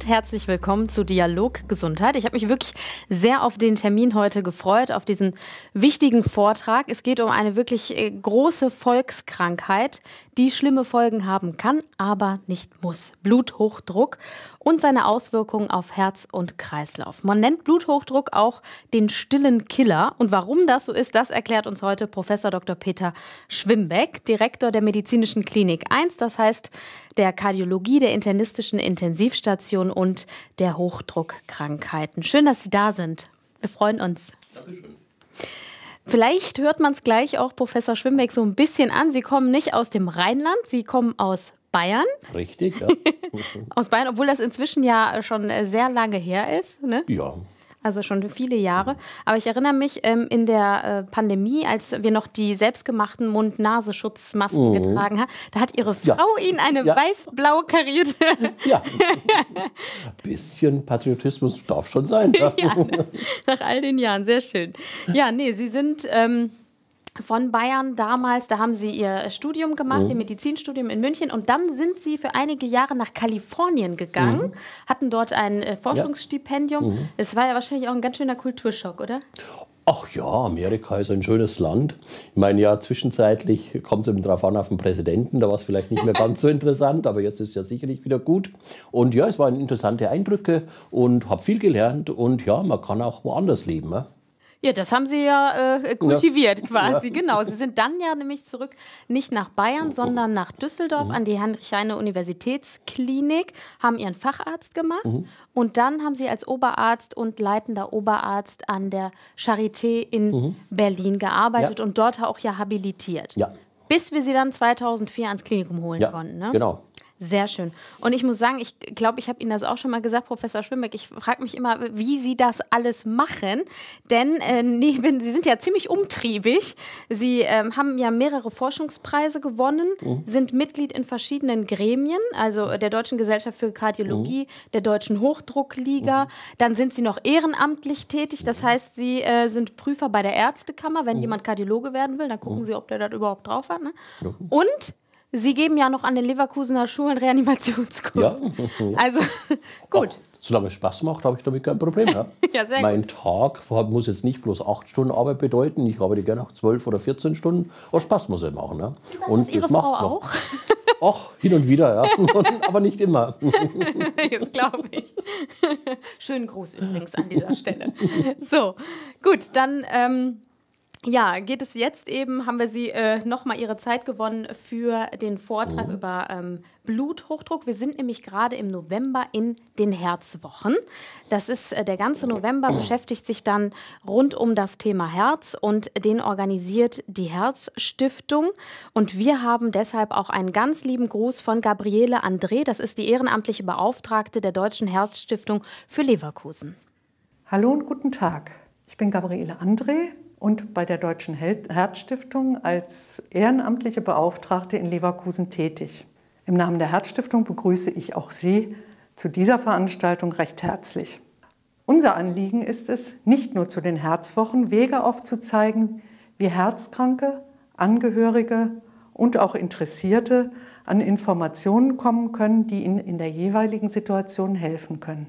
und herzlich willkommen zu Dialog Gesundheit. Ich habe mich wirklich sehr auf den Termin heute gefreut, auf diesen wichtigen Vortrag. Es geht um eine wirklich äh, große Volkskrankheit, die schlimme Folgen haben kann, aber nicht muss. Bluthochdruck und seine Auswirkungen auf Herz und Kreislauf. Man nennt Bluthochdruck auch den stillen Killer. Und warum das so ist, das erklärt uns heute Professor Dr. Peter Schwimbeck, Direktor der Medizinischen Klinik 1, das heißt der Kardiologie, der internistischen Intensivstation und der Hochdruckkrankheiten. Schön, dass Sie da sind. Wir freuen uns. Dankeschön. Vielleicht hört man es gleich auch Professor Schwimbeck so ein bisschen an. Sie kommen nicht aus dem Rheinland, Sie kommen aus Bayern. Richtig, ja. aus Bayern, obwohl das inzwischen ja schon sehr lange her ist. Ne? Ja. Also schon viele Jahre. Aber ich erinnere mich ähm, in der äh, Pandemie, als wir noch die selbstgemachten Mund-Nase-Schutzmasken mhm. getragen haben, da hat ihre Frau ja. ihnen eine ja. weiß-blau karierte. Ja. Ein bisschen Patriotismus darf schon sein. Ne? ja, nach all den Jahren, sehr schön. Ja, nee, sie sind. Ähm, von Bayern damals. Da haben sie ihr äh, Studium gemacht, mhm. ihr Medizinstudium in München. Und dann sind sie für einige Jahre nach Kalifornien gegangen, mhm. hatten dort ein äh, Forschungsstipendium. Ja. Mhm. Es war ja wahrscheinlich auch ein ganz schöner Kulturschock, oder? Ach ja, Amerika ist ein schönes Land. Ich meine, ja, zwischenzeitlich kommt es eben drauf an auf den Präsidenten. Da war es vielleicht nicht mehr ganz so interessant, aber jetzt ist es ja sicherlich wieder gut. Und ja, es waren interessante Eindrücke und habe viel gelernt. Und ja, man kann auch woanders leben. Ne? Ja, das haben sie ja äh, kultiviert ja. quasi, ja. genau. Sie sind dann ja nämlich zurück nicht nach Bayern, sondern nach Düsseldorf mhm. an die Heinrich-Heine-Universitätsklinik, haben ihren Facharzt gemacht mhm. und dann haben sie als Oberarzt und leitender Oberarzt an der Charité in mhm. Berlin gearbeitet ja. und dort auch ja habilitiert. Ja. Bis wir sie dann 2004 ans Klinikum holen konnten. Ne? Genau. Sehr schön. Und ich muss sagen, ich glaube, ich habe Ihnen das auch schon mal gesagt, Professor Schwimmbeck, Ich frage mich immer, wie Sie das alles machen. Denn äh, neben, Sie sind ja ziemlich umtriebig. Sie ähm, haben ja mehrere Forschungspreise gewonnen, mhm. sind Mitglied in verschiedenen Gremien, also der Deutschen Gesellschaft für Kardiologie, mhm. der Deutschen Hochdruckliga. Mhm. Dann sind Sie noch ehrenamtlich tätig. Das heißt, Sie äh, sind Prüfer bei der Ärztekammer. Wenn oh. jemand Kardiologe werden will, dann gucken Sie, ob der das überhaupt drauf hat. Ne? Und Sie geben ja noch an den Leverkusener Schulen Reanimationskurs. Ja. Also gut. Ach, solange es Spaß macht, habe ich damit kein Problem. Ne? ja, sehr mein gut. Tag muss jetzt nicht bloß acht Stunden Arbeit bedeuten. Ich arbeite gerne auch zwölf oder 14 Stunden. Aber Spaß muss er machen. Ne? Sagt und das, Ihre macht Frau auch? Ach, hin und wieder, ja. Aber nicht immer. Jetzt glaube ich. Schönen Gruß übrigens an dieser Stelle. So, gut, dann. Ähm ja, geht es jetzt eben, haben wir Sie äh, nochmal Ihre Zeit gewonnen für den Vortrag mhm. über ähm, Bluthochdruck. Wir sind nämlich gerade im November in den Herzwochen. Das ist äh, der ganze November beschäftigt sich dann rund um das Thema Herz und den organisiert die Herzstiftung. Und wir haben deshalb auch einen ganz lieben Gruß von Gabriele André. Das ist die ehrenamtliche Beauftragte der Deutschen Herzstiftung für Leverkusen. Hallo und guten Tag. Ich bin Gabriele André, und bei der Deutschen Herzstiftung als ehrenamtliche Beauftragte in Leverkusen tätig. Im Namen der Herzstiftung begrüße ich auch Sie zu dieser Veranstaltung recht herzlich. Unser Anliegen ist es, nicht nur zu den Herzwochen Wege aufzuzeigen, wie Herzkranke, Angehörige und auch Interessierte an Informationen kommen können, die Ihnen in der jeweiligen Situation helfen können.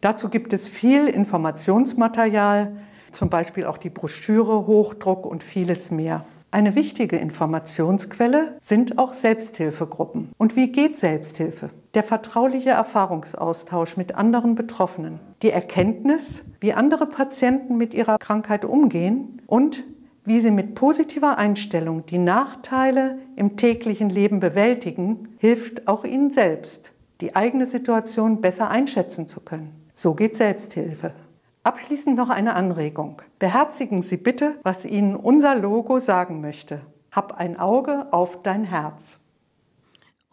Dazu gibt es viel Informationsmaterial, zum Beispiel auch die Broschüre, Hochdruck und vieles mehr. Eine wichtige Informationsquelle sind auch Selbsthilfegruppen. Und wie geht Selbsthilfe? Der vertrauliche Erfahrungsaustausch mit anderen Betroffenen, die Erkenntnis, wie andere Patienten mit ihrer Krankheit umgehen und wie sie mit positiver Einstellung die Nachteile im täglichen Leben bewältigen, hilft auch ihnen selbst, die eigene Situation besser einschätzen zu können. So geht Selbsthilfe. Abschließend noch eine Anregung. Beherzigen Sie bitte, was Ihnen unser Logo sagen möchte. Hab ein Auge auf dein Herz.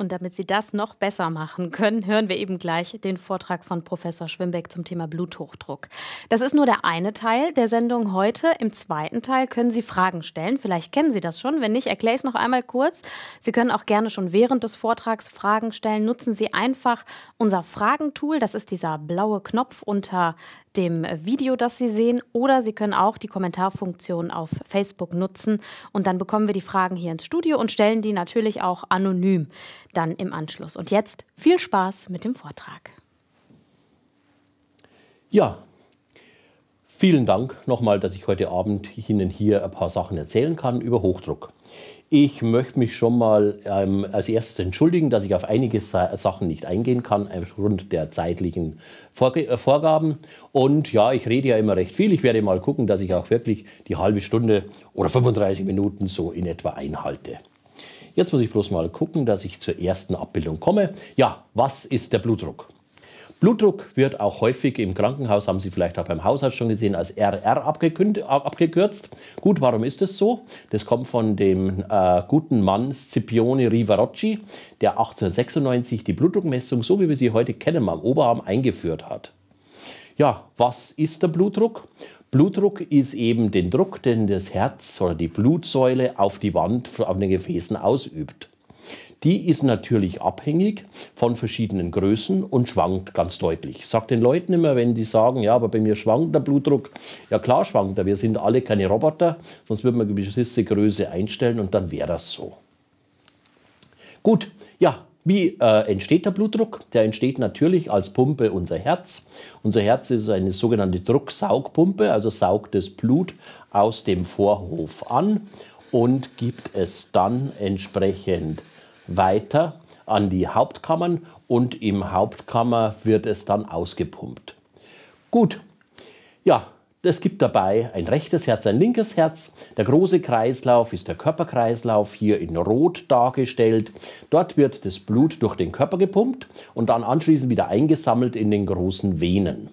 Und damit Sie das noch besser machen können, hören wir eben gleich den Vortrag von Professor Schwimbeck zum Thema Bluthochdruck. Das ist nur der eine Teil der Sendung heute. Im zweiten Teil können Sie Fragen stellen. Vielleicht kennen Sie das schon. Wenn nicht, erkläre ich es noch einmal kurz. Sie können auch gerne schon während des Vortrags Fragen stellen. Nutzen Sie einfach unser Fragentool. Das ist dieser blaue Knopf unter dem Video, das Sie sehen, oder Sie können auch die Kommentarfunktion auf Facebook nutzen und dann bekommen wir die Fragen hier ins Studio und stellen die natürlich auch anonym dann im Anschluss. Und jetzt viel Spaß mit dem Vortrag. Ja, vielen Dank nochmal, dass ich heute Abend Ihnen hier ein paar Sachen erzählen kann über Hochdruck. Ich möchte mich schon mal ähm, als erstes entschuldigen, dass ich auf einige Sa Sachen nicht eingehen kann, aufgrund der zeitlichen Vor äh, Vorgaben. Und ja, ich rede ja immer recht viel. Ich werde mal gucken, dass ich auch wirklich die halbe Stunde oder 35 Minuten so in etwa einhalte. Jetzt muss ich bloß mal gucken, dass ich zur ersten Abbildung komme. Ja, was ist der Blutdruck? Blutdruck wird auch häufig im Krankenhaus, haben Sie vielleicht auch beim Hausarzt schon gesehen, als RR abgekürzt. Gut, warum ist das so? Das kommt von dem äh, guten Mann Scipione Rivarocci, der 1896 die Blutdruckmessung, so wie wir sie heute kennen, am Oberarm eingeführt hat. Ja, was ist der Blutdruck? Blutdruck ist eben den Druck, den das Herz oder die Blutsäule auf die Wand, auf den Gefäßen ausübt die ist natürlich abhängig von verschiedenen Größen und schwankt ganz deutlich. Ich sage den Leuten immer, wenn die sagen, ja, aber bei mir schwankt der Blutdruck, ja klar schwankt er, wir sind alle keine Roboter, sonst würde man eine gewisse Größe einstellen und dann wäre das so. Gut, ja, wie äh, entsteht der Blutdruck? Der entsteht natürlich als Pumpe unser Herz. Unser Herz ist eine sogenannte Drucksaugpumpe, also saugt das Blut aus dem Vorhof an und gibt es dann entsprechend weiter an die Hauptkammern und im Hauptkammer wird es dann ausgepumpt. Gut, ja, es gibt dabei ein rechtes Herz, ein linkes Herz. Der große Kreislauf ist der Körperkreislauf, hier in Rot dargestellt. Dort wird das Blut durch den Körper gepumpt und dann anschließend wieder eingesammelt in den großen Venen.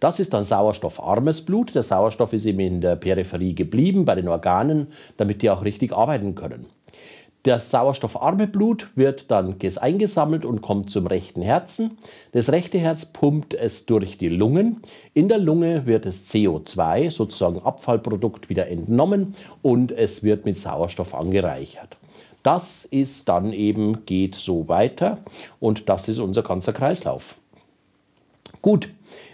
Das ist dann sauerstoffarmes Blut. Der Sauerstoff ist eben in der Peripherie geblieben, bei den Organen, damit die auch richtig arbeiten können. Das sauerstoffarme Blut wird dann eingesammelt und kommt zum rechten Herzen. Das rechte Herz pumpt es durch die Lungen. In der Lunge wird das CO2, sozusagen Abfallprodukt, wieder entnommen und es wird mit Sauerstoff angereichert. Das ist dann eben, geht so weiter und das ist unser ganzer Kreislauf. Gut,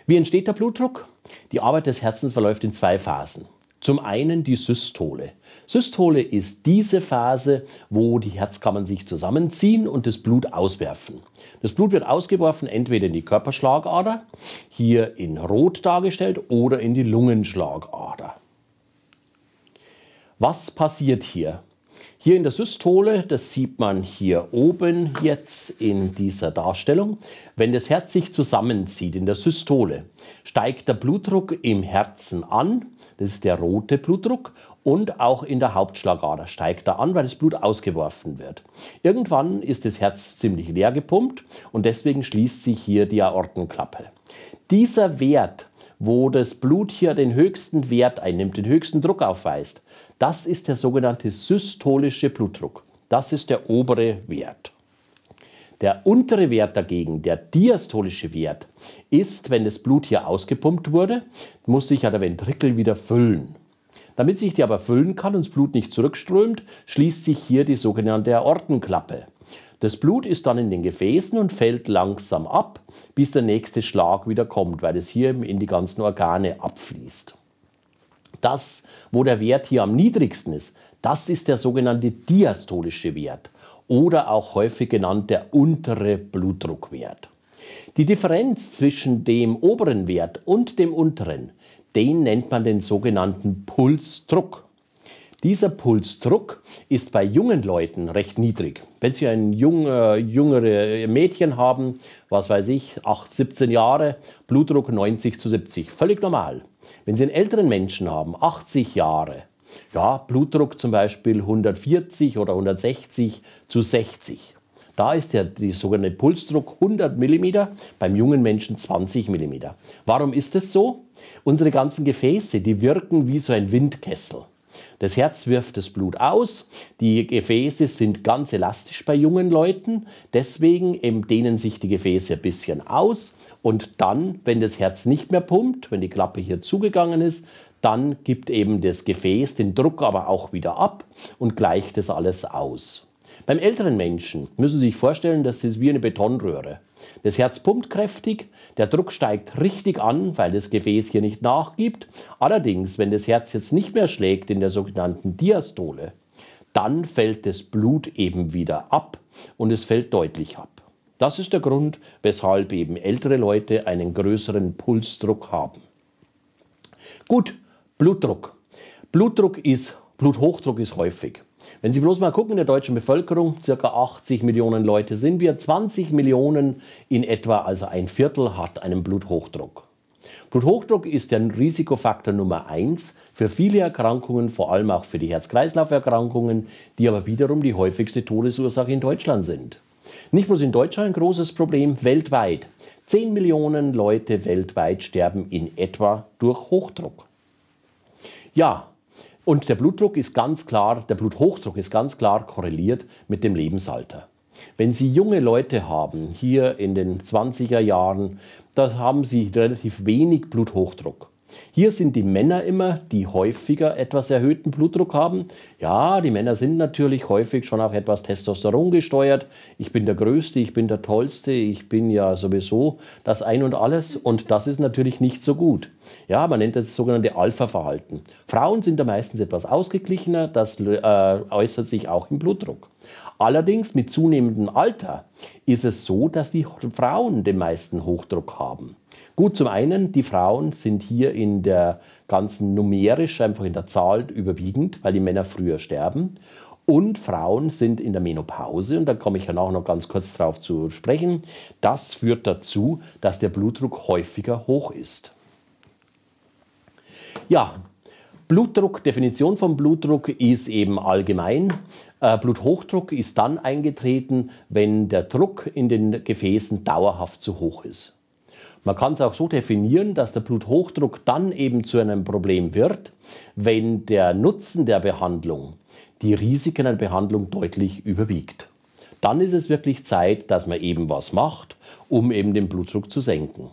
wie entsteht der Blutdruck? Die Arbeit des Herzens verläuft in zwei Phasen. Zum einen die Systole. Systole ist diese Phase, wo die Herzkammern sich zusammenziehen und das Blut auswerfen. Das Blut wird ausgeworfen entweder in die Körperschlagader, hier in Rot dargestellt, oder in die Lungenschlagader. Was passiert hier? Hier in der Systole, das sieht man hier oben jetzt in dieser Darstellung, wenn das Herz sich zusammenzieht in der Systole, steigt der Blutdruck im Herzen an, das ist der rote Blutdruck, und auch in der Hauptschlagader steigt er an, weil das Blut ausgeworfen wird. Irgendwann ist das Herz ziemlich leer gepumpt und deswegen schließt sich hier die Aortenklappe. Dieser Wert, wo das Blut hier den höchsten Wert einnimmt, den höchsten Druck aufweist, das ist der sogenannte systolische Blutdruck. Das ist der obere Wert. Der untere Wert dagegen, der diastolische Wert, ist, wenn das Blut hier ausgepumpt wurde, muss sich ja der Ventrikel wieder füllen. Damit sich die aber füllen kann und das Blut nicht zurückströmt, schließt sich hier die sogenannte Aortenklappe. Das Blut ist dann in den Gefäßen und fällt langsam ab, bis der nächste Schlag wieder kommt, weil es hier in die ganzen Organe abfließt. Das, wo der Wert hier am niedrigsten ist, das ist der sogenannte diastolische Wert oder auch häufig genannt der untere Blutdruckwert. Die Differenz zwischen dem oberen Wert und dem unteren den nennt man den sogenannten Pulsdruck. Dieser Pulsdruck ist bei jungen Leuten recht niedrig. Wenn Sie ein junge, äh, jüngere Mädchen haben, was weiß ich, 8, 17 Jahre, Blutdruck 90 zu 70, völlig normal. Wenn Sie einen älteren Menschen haben, 80 Jahre, ja, Blutdruck zum Beispiel 140 oder 160 zu 60, da ist der, der sogenannte Pulsdruck 100 mm, beim jungen Menschen 20 mm. Warum ist das so? Unsere ganzen Gefäße, die wirken wie so ein Windkessel. Das Herz wirft das Blut aus, die Gefäße sind ganz elastisch bei jungen Leuten, deswegen dehnen sich die Gefäße ein bisschen aus und dann, wenn das Herz nicht mehr pumpt, wenn die Klappe hier zugegangen ist, dann gibt eben das Gefäß den Druck aber auch wieder ab und gleicht das alles aus. Beim älteren Menschen müssen Sie sich vorstellen, das ist wie eine Betonröhre. Das Herz pumpt kräftig, der Druck steigt richtig an, weil das Gefäß hier nicht nachgibt. Allerdings, wenn das Herz jetzt nicht mehr schlägt in der sogenannten Diastole, dann fällt das Blut eben wieder ab und es fällt deutlich ab. Das ist der Grund, weshalb eben ältere Leute einen größeren Pulsdruck haben. Gut, Blutdruck. Blutdruck ist, Bluthochdruck ist häufig. Wenn Sie bloß mal gucken, in der deutschen Bevölkerung, circa 80 Millionen Leute sind wir, 20 Millionen in etwa, also ein Viertel hat einen Bluthochdruck. Bluthochdruck ist der Risikofaktor Nummer 1 für viele Erkrankungen, vor allem auch für die Herz-Kreislauf-Erkrankungen, die aber wiederum die häufigste Todesursache in Deutschland sind. Nicht bloß in Deutschland ein großes Problem, weltweit. 10 Millionen Leute weltweit sterben in etwa durch Hochdruck. Ja, und der Blutdruck ist ganz klar, der Bluthochdruck ist ganz klar korreliert mit dem Lebensalter. Wenn Sie junge Leute haben, hier in den 20er Jahren, da haben Sie relativ wenig Bluthochdruck. Hier sind die Männer immer, die häufiger etwas erhöhten Blutdruck haben. Ja, die Männer sind natürlich häufig schon auch etwas Testosteron gesteuert. Ich bin der Größte, ich bin der Tollste, ich bin ja sowieso das Ein und alles. Und das ist natürlich nicht so gut. Ja, man nennt das, sogenannte Alpha-Verhalten. Frauen sind da meistens etwas ausgeglichener, das äh, äußert sich auch im Blutdruck. Allerdings mit zunehmendem Alter ist es so, dass die Frauen den meisten Hochdruck haben. Gut, zum einen, die Frauen sind hier in der ganzen numerisch, einfach in der Zahl überwiegend, weil die Männer früher sterben. Und Frauen sind in der Menopause, und da komme ich ja auch noch ganz kurz drauf zu sprechen. Das führt dazu, dass der Blutdruck häufiger hoch ist. Ja, Blutdruck, Definition von Blutdruck ist eben allgemein. Äh, Bluthochdruck ist dann eingetreten, wenn der Druck in den Gefäßen dauerhaft zu hoch ist. Man kann es auch so definieren, dass der Bluthochdruck dann eben zu einem Problem wird, wenn der Nutzen der Behandlung die Risiken einer Behandlung deutlich überwiegt. Dann ist es wirklich Zeit, dass man eben was macht, um eben den Blutdruck zu senken.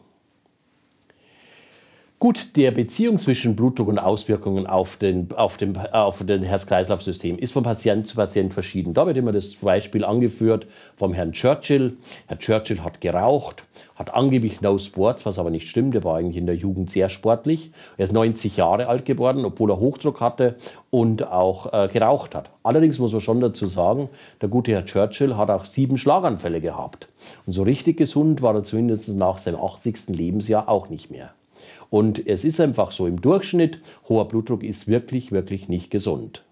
Gut, der Beziehung zwischen Blutdruck und Auswirkungen auf, den, auf, den, auf den Herz-Kreislauf-System ist von Patient zu Patient verschieden. Da wird immer das Beispiel angeführt vom Herrn Churchill. Herr Churchill hat geraucht, hat angeblich No Sports, was aber nicht stimmt. Er war eigentlich in der Jugend sehr sportlich. Er ist 90 Jahre alt geworden, obwohl er Hochdruck hatte und auch äh, geraucht hat. Allerdings muss man schon dazu sagen, der gute Herr Churchill hat auch sieben Schlaganfälle gehabt. Und so richtig gesund war er zumindest nach seinem 80. Lebensjahr auch nicht mehr. Und es ist einfach so im Durchschnitt, hoher Blutdruck ist wirklich, wirklich nicht gesund.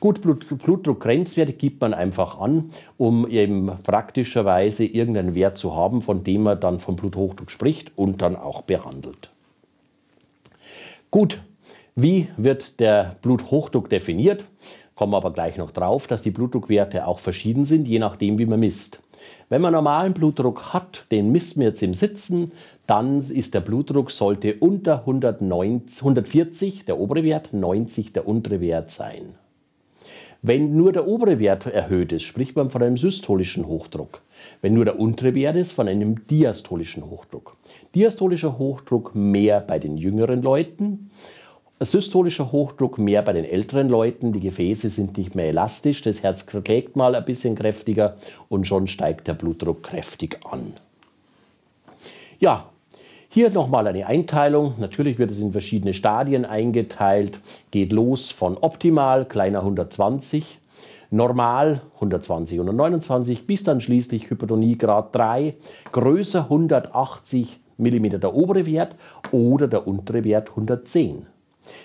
Gut, Blutdruckgrenzwerte gibt man einfach an, um eben praktischerweise irgendeinen Wert zu haben, von dem man dann vom Bluthochdruck spricht und dann auch behandelt. Gut, wie wird der Bluthochdruck definiert? Kommen wir aber gleich noch drauf, dass die Blutdruckwerte auch verschieden sind, je nachdem, wie man misst. Wenn man normalen Blutdruck hat, den misst man jetzt im Sitzen, dann ist der Blutdruck, sollte unter 190, 140 der obere Wert, 90 der untere Wert sein. Wenn nur der obere Wert erhöht ist, spricht man von einem systolischen Hochdruck. Wenn nur der untere Wert ist, von einem diastolischen Hochdruck. Diastolischer Hochdruck mehr bei den jüngeren Leuten, systolischer Hochdruck mehr bei den älteren Leuten. Die Gefäße sind nicht mehr elastisch, das Herz schlägt mal ein bisschen kräftiger und schon steigt der Blutdruck kräftig an. Ja, hier nochmal eine Einteilung. Natürlich wird es in verschiedene Stadien eingeteilt. Geht los von optimal, kleiner 120, normal 120 und 29, bis dann schließlich Hypertonie Grad 3, größer 180 mm der obere Wert oder der untere Wert 110.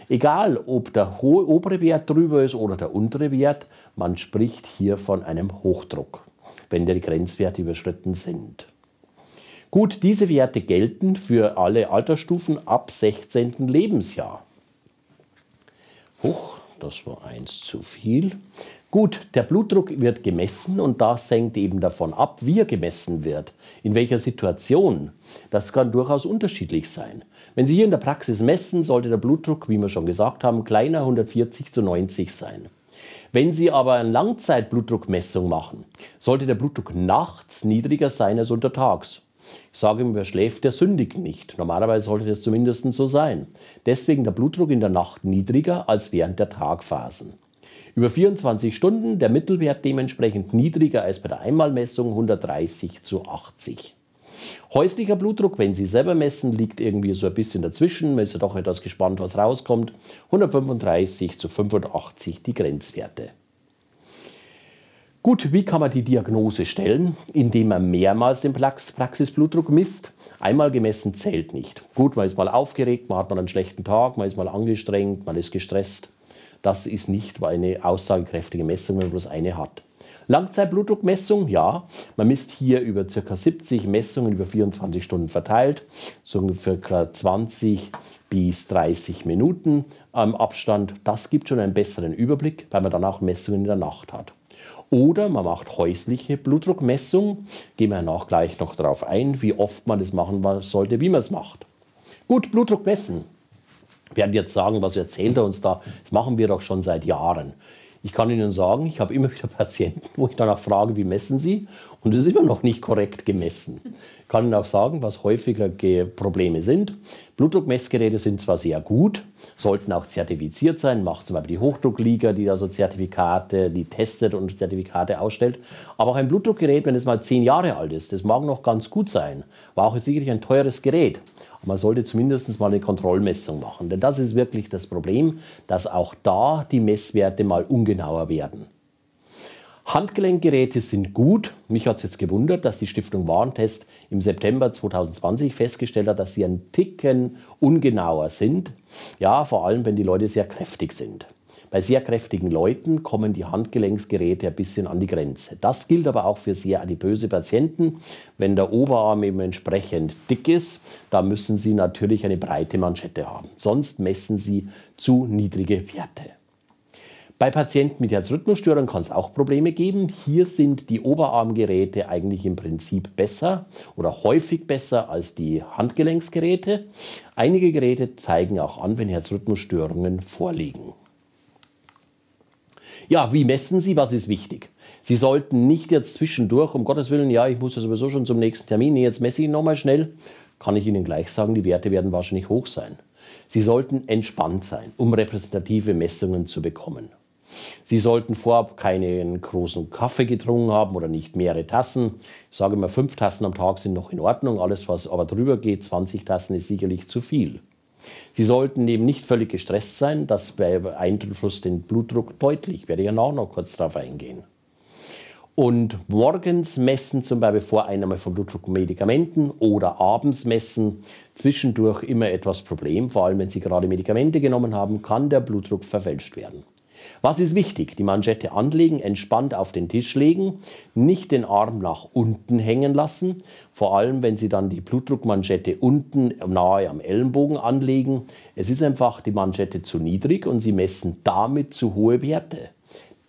Egal, ob der hohe obere Wert drüber ist oder der untere Wert, man spricht hier von einem Hochdruck, wenn die Grenzwerte überschritten sind. Gut, diese Werte gelten für alle Altersstufen ab 16. Lebensjahr. Huch, das war eins zu viel. Gut, der Blutdruck wird gemessen und das hängt eben davon ab, wie er gemessen wird, in welcher Situation. Das kann durchaus unterschiedlich sein. Wenn Sie hier in der Praxis messen, sollte der Blutdruck, wie wir schon gesagt haben, kleiner 140 zu 90 sein. Wenn Sie aber eine Langzeitblutdruckmessung machen, sollte der Blutdruck nachts niedriger sein als untertags. Ich sage ihm, wer schläft, der sündigt nicht. Normalerweise sollte das zumindest so sein. Deswegen der Blutdruck in der Nacht niedriger als während der Tagphasen. Über 24 Stunden der Mittelwert dementsprechend niedriger als bei der Einmalmessung 130 zu 80. Häuslicher Blutdruck, wenn Sie selber messen, liegt irgendwie so ein bisschen dazwischen. Man ist ja doch etwas gespannt, was rauskommt. 135 zu 85 die Grenzwerte. Gut, wie kann man die Diagnose stellen? Indem man mehrmals den Praxisblutdruck misst. Einmal gemessen zählt nicht. Gut, man ist mal aufgeregt, man hat mal einen schlechten Tag, man ist mal angestrengt, man ist gestresst. Das ist nicht eine aussagekräftige Messung, wenn man bloß eine hat. Langzeitblutdruckmessung, ja. Man misst hier über ca. 70 Messungen über 24 Stunden verteilt, so ungefähr 20 bis 30 Minuten am Abstand. Das gibt schon einen besseren Überblick, weil man dann auch Messungen in der Nacht hat. Oder man macht häusliche Blutdruckmessung. Gehen wir nach gleich noch darauf ein, wie oft man das machen sollte, wie man es macht. Gut, Blutdruck messen. Werden jetzt sagen, was erzählt er uns da? Das machen wir doch schon seit Jahren. Ich kann Ihnen sagen, ich habe immer wieder Patienten, wo ich danach frage, wie messen Sie? Und das ist immer noch nicht korrekt gemessen. Ich kann Ihnen auch sagen, was häufiger Probleme sind. Blutdruckmessgeräte sind zwar sehr gut, sollten auch zertifiziert sein, macht zum Beispiel die Hochdruckliga, die da so Zertifikate, die testet und Zertifikate ausstellt. Aber auch ein Blutdruckgerät, wenn es mal zehn Jahre alt ist, das mag noch ganz gut sein. War auch sicherlich ein teures Gerät. Aber man sollte zumindest mal eine Kontrollmessung machen. Denn das ist wirklich das Problem, dass auch da die Messwerte mal ungenauer werden. Handgelenkgeräte sind gut. Mich hat es jetzt gewundert, dass die Stiftung Warntest im September 2020 festgestellt hat, dass sie ein Ticken ungenauer sind. Ja, vor allem, wenn die Leute sehr kräftig sind. Bei sehr kräftigen Leuten kommen die Handgelenksgeräte ein bisschen an die Grenze. Das gilt aber auch für sehr adipöse Patienten. Wenn der Oberarm eben entsprechend dick ist, da müssen sie natürlich eine breite Manschette haben. Sonst messen sie zu niedrige Werte. Bei Patienten mit Herzrhythmusstörungen kann es auch Probleme geben. Hier sind die Oberarmgeräte eigentlich im Prinzip besser oder häufig besser als die Handgelenksgeräte. Einige Geräte zeigen auch an, wenn Herzrhythmusstörungen vorliegen. Ja, wie messen Sie, was ist wichtig? Sie sollten nicht jetzt zwischendurch, um Gottes Willen, ja, ich muss ja sowieso schon zum nächsten Termin, jetzt messe ich nochmal schnell, kann ich Ihnen gleich sagen, die Werte werden wahrscheinlich hoch sein. Sie sollten entspannt sein, um repräsentative Messungen zu bekommen. Sie sollten vorab keinen großen Kaffee getrunken haben oder nicht mehrere Tassen. Ich sage immer, fünf Tassen am Tag sind noch in Ordnung. Alles, was aber drüber geht, 20 Tassen, ist sicherlich zu viel. Sie sollten eben nicht völlig gestresst sein. Das beeinflusst den Blutdruck deutlich. Ich werde ja auch noch kurz darauf eingehen. Und morgens messen, zum Beispiel vor Einnahme von Blutdruckmedikamenten oder abends messen, zwischendurch immer etwas Problem. Vor allem, wenn Sie gerade Medikamente genommen haben, kann der Blutdruck verfälscht werden. Was ist wichtig? Die Manschette anlegen, entspannt auf den Tisch legen, nicht den Arm nach unten hängen lassen. Vor allem, wenn Sie dann die Blutdruckmanschette unten nahe am Ellenbogen anlegen. Es ist einfach die Manschette zu niedrig und Sie messen damit zu hohe Werte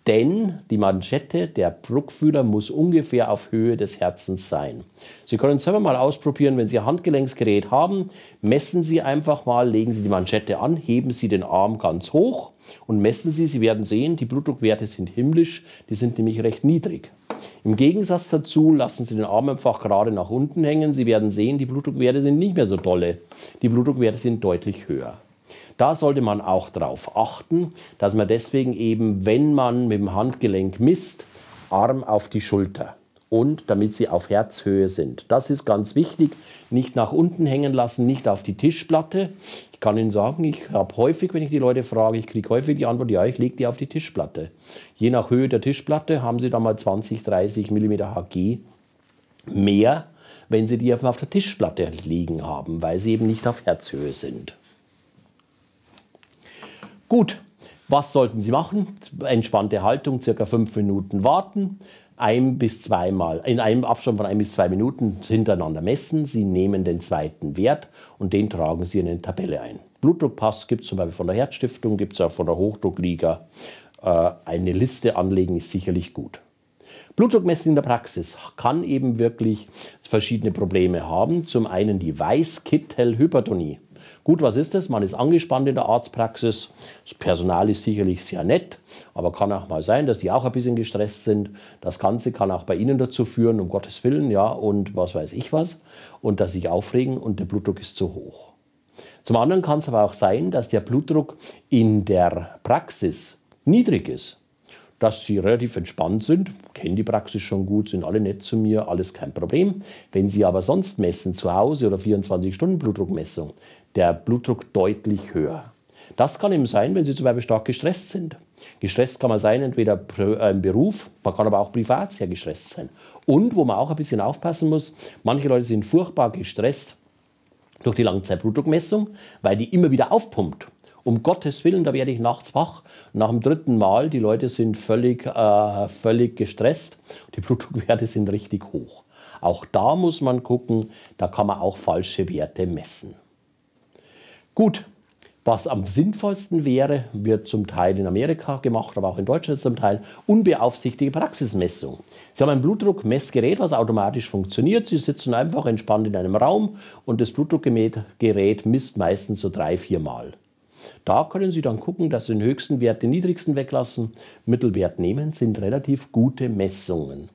denn die Manschette der Druckfühler muss ungefähr auf Höhe des Herzens sein. Sie können es selber mal ausprobieren, wenn Sie ein Handgelenksgerät haben, messen Sie einfach mal, legen Sie die Manschette an, heben Sie den Arm ganz hoch und messen Sie, Sie werden sehen, die Blutdruckwerte sind himmlisch, die sind nämlich recht niedrig. Im Gegensatz dazu lassen Sie den Arm einfach gerade nach unten hängen, Sie werden sehen, die Blutdruckwerte sind nicht mehr so dolle, die Blutdruckwerte sind deutlich höher. Da sollte man auch darauf achten, dass man deswegen eben, wenn man mit dem Handgelenk misst, Arm auf die Schulter und damit sie auf Herzhöhe sind. Das ist ganz wichtig. Nicht nach unten hängen lassen, nicht auf die Tischplatte. Ich kann Ihnen sagen, ich habe häufig, wenn ich die Leute frage, ich kriege häufig die Antwort, ja, ich lege die auf die Tischplatte. Je nach Höhe der Tischplatte haben Sie da mal 20, 30 mm HG mehr, wenn Sie die auf der Tischplatte liegen haben, weil sie eben nicht auf Herzhöhe sind. Gut, was sollten Sie machen? Entspannte Haltung, circa fünf Minuten warten. Ein bis zweimal, in einem Abstand von ein bis zwei Minuten hintereinander messen. Sie nehmen den zweiten Wert und den tragen Sie in eine Tabelle ein. Blutdruckpass gibt es zum Beispiel von der Herzstiftung, gibt es auch von der Hochdruckliga. Äh, eine Liste anlegen ist sicherlich gut. Blutdruckmessen in der Praxis kann eben wirklich verschiedene Probleme haben. Zum einen die Weißkittelhypertonie. hypertonie Gut, was ist das? Man ist angespannt in der Arztpraxis. Das Personal ist sicherlich sehr nett, aber kann auch mal sein, dass die auch ein bisschen gestresst sind. Das Ganze kann auch bei Ihnen dazu führen, um Gottes Willen, ja, und was weiß ich was, und dass Sie sich aufregen und der Blutdruck ist zu hoch. Zum anderen kann es aber auch sein, dass der Blutdruck in der Praxis niedrig ist dass sie relativ entspannt sind, kennen die Praxis schon gut, sind alle nett zu mir, alles kein Problem. Wenn sie aber sonst messen, zu Hause oder 24-Stunden-Blutdruckmessung, der Blutdruck deutlich höher. Das kann eben sein, wenn Sie zum Beispiel stark gestresst sind. Gestresst kann man sein, entweder äh, im Beruf, man kann aber auch privat sehr gestresst sein. Und wo man auch ein bisschen aufpassen muss, manche Leute sind furchtbar gestresst durch die Langzeitblutdruckmessung, weil die immer wieder aufpumpt. Um Gottes Willen, da werde ich nachts wach. Nach dem dritten Mal, die Leute sind völlig, äh, völlig gestresst. Die Blutdruckwerte sind richtig hoch. Auch da muss man gucken, da kann man auch falsche Werte messen. Gut, was am sinnvollsten wäre, wird zum Teil in Amerika gemacht, aber auch in Deutschland zum Teil, unbeaufsichtigte Praxismessung. Sie haben ein Blutdruckmessgerät, was automatisch funktioniert. Sie sitzen einfach entspannt in einem Raum und das Blutdruckgerät misst meistens so drei, vier Mal. Da können Sie dann gucken, dass Sie den höchsten Wert, den niedrigsten weglassen, Mittelwert nehmen, sind relativ gute Messungen.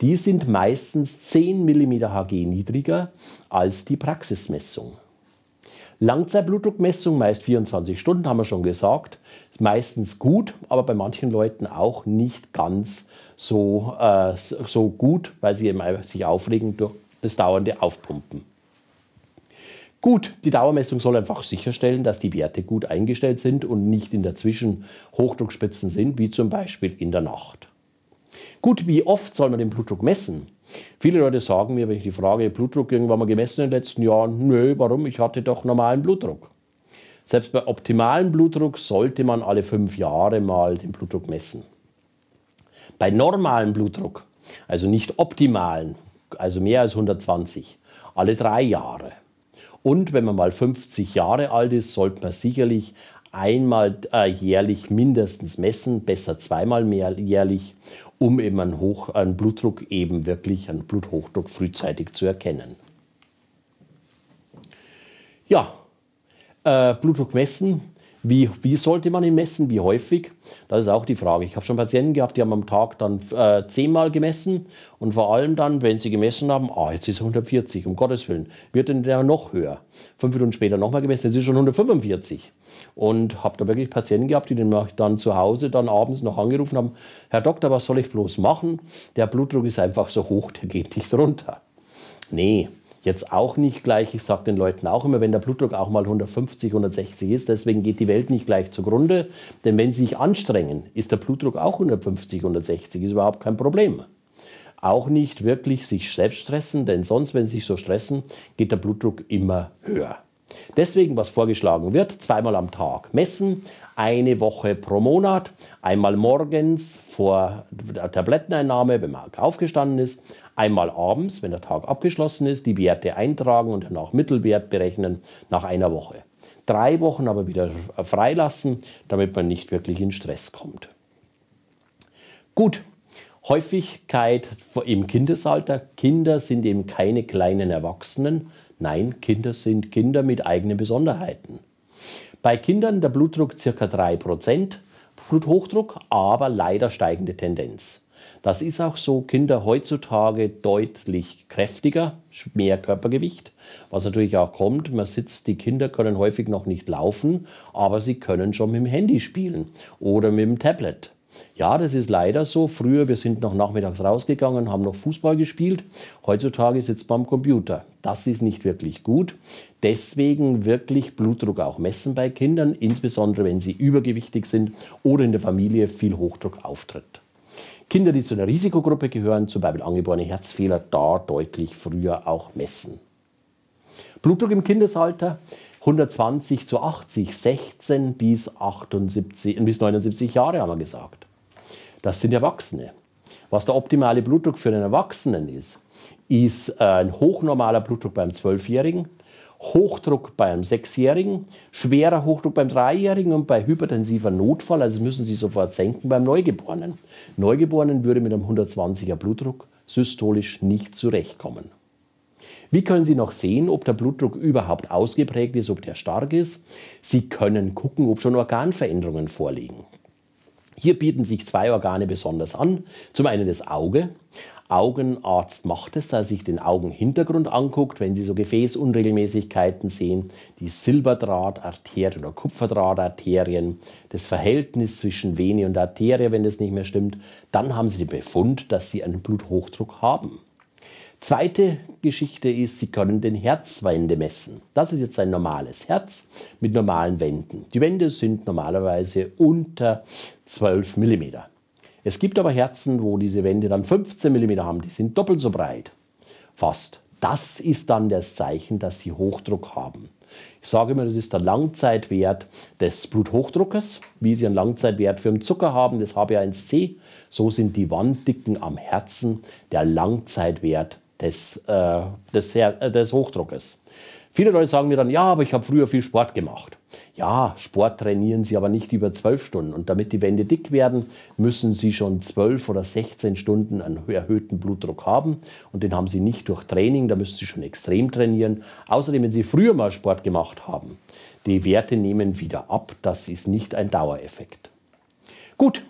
Die sind meistens 10 mm Hg niedriger als die Praxismessung. Langzeitblutdruckmessung, meist 24 Stunden, haben wir schon gesagt. Ist meistens gut, aber bei manchen Leuten auch nicht ganz so, äh, so gut, weil sie eben sich aufregen durch das dauernde Aufpumpen. Gut, die Dauermessung soll einfach sicherstellen, dass die Werte gut eingestellt sind und nicht in der Zwischen Hochdruckspitzen sind, wie zum Beispiel in der Nacht. Gut, wie oft soll man den Blutdruck messen? Viele Leute sagen mir, wenn ich die Frage, Blutdruck irgendwann mal gemessen in den letzten Jahren, nö, warum? Ich hatte doch normalen Blutdruck. Selbst bei optimalem Blutdruck sollte man alle fünf Jahre mal den Blutdruck messen. Bei normalem Blutdruck, also nicht optimalen, also mehr als 120, alle drei Jahre. Und wenn man mal 50 Jahre alt ist, sollte man sicherlich einmal äh, jährlich mindestens messen, besser zweimal mehr jährlich um eben einen, Hoch, einen Blutdruck eben wirklich, einen Bluthochdruck frühzeitig zu erkennen. Ja, äh, Blutdruck messen wie, wie sollte man ihn messen? Wie häufig? Das ist auch die Frage. Ich habe schon Patienten gehabt, die haben am Tag dann äh, zehnmal gemessen und vor allem dann, wenn sie gemessen haben, ah, jetzt ist er 140, um Gottes Willen, wird denn der noch höher? Fünf Minuten später nochmal gemessen, jetzt ist schon 145. Und habe da wirklich Patienten gehabt, die dann zu Hause dann abends noch angerufen haben, Herr Doktor, was soll ich bloß machen? Der Blutdruck ist einfach so hoch, der geht nicht runter. Nee, jetzt auch nicht gleich. Ich sage den Leuten auch immer, wenn der Blutdruck auch mal 150, 160 ist, deswegen geht die Welt nicht gleich zugrunde. Denn wenn sie sich anstrengen, ist der Blutdruck auch 150, 160, ist überhaupt kein Problem. Auch nicht wirklich sich selbst stressen, denn sonst, wenn sie sich so stressen, geht der Blutdruck immer höher. Deswegen, was vorgeschlagen wird, zweimal am Tag messen, eine Woche pro Monat, einmal morgens vor der Tabletteneinnahme, wenn man aufgestanden ist, Einmal abends, wenn der Tag abgeschlossen ist, die Werte eintragen und danach Mittelwert berechnen nach einer Woche. Drei Wochen aber wieder freilassen, damit man nicht wirklich in Stress kommt. Gut, Häufigkeit im Kindesalter. Kinder sind eben keine kleinen Erwachsenen. Nein, Kinder sind Kinder mit eigenen Besonderheiten. Bei Kindern der Blutdruck ca. 3%, Bluthochdruck, aber leider steigende Tendenz. Das ist auch so, Kinder heutzutage deutlich kräftiger, mehr Körpergewicht, was natürlich auch kommt. Man sitzt, die Kinder können häufig noch nicht laufen, aber sie können schon mit dem Handy spielen oder mit dem Tablet. Ja, das ist leider so. Früher, wir sind noch nachmittags rausgegangen, haben noch Fußball gespielt. Heutzutage sitzt man am Computer. Das ist nicht wirklich gut. Deswegen wirklich Blutdruck auch messen bei Kindern, insbesondere wenn sie übergewichtig sind oder in der Familie viel Hochdruck auftritt. Kinder, die zu einer Risikogruppe gehören, zum Beispiel angeborene Herzfehler, da deutlich früher auch messen. Blutdruck im Kindesalter 120 zu 80, 16 bis, 78, bis 79 Jahre haben wir gesagt. Das sind Erwachsene. Was der optimale Blutdruck für einen Erwachsenen ist, ist ein hochnormaler Blutdruck beim Zwölfjährigen, Hochdruck beim Sechsjährigen, schwerer Hochdruck beim Dreijährigen und bei hypertensiver Notfall, also müssen Sie sofort senken beim Neugeborenen. Neugeborenen würde mit einem 120er Blutdruck systolisch nicht zurechtkommen. Wie können Sie noch sehen, ob der Blutdruck überhaupt ausgeprägt ist, ob der stark ist? Sie können gucken, ob schon Organveränderungen vorliegen. Hier bieten sich zwei Organe besonders an. Zum einen das Auge. Augenarzt macht es, dass er sich den Augenhintergrund anguckt, wenn Sie so Gefäßunregelmäßigkeiten sehen, die Silberdrahtarterien oder Kupferdrahtarterien, das Verhältnis zwischen Vene und Arterie, wenn das nicht mehr stimmt, dann haben Sie den Befund, dass Sie einen Bluthochdruck haben. Zweite Geschichte ist, Sie können den Herzwände messen. Das ist jetzt ein normales Herz mit normalen Wänden. Die Wände sind normalerweise unter 12 mm. Es gibt aber Herzen, wo diese Wände dann 15 mm haben, die sind doppelt so breit. Fast. Das ist dann das Zeichen, dass sie Hochdruck haben. Ich sage immer, das ist der Langzeitwert des Bluthochdruckes, wie sie einen Langzeitwert für den Zucker haben, das HbA1c. So sind die Wanddicken am Herzen der Langzeitwert des, äh, des, äh, des Hochdruckes. Viele Leute sagen mir dann, ja, aber ich habe früher viel Sport gemacht. Ja, Sport trainieren sie aber nicht über zwölf Stunden. Und damit die Wände dick werden, müssen sie schon zwölf oder 16 Stunden einen erhöhten Blutdruck haben. Und den haben sie nicht durch Training, da müssen sie schon extrem trainieren. Außerdem, wenn sie früher mal Sport gemacht haben, die Werte nehmen wieder ab. Das ist nicht ein Dauereffekt. Gut,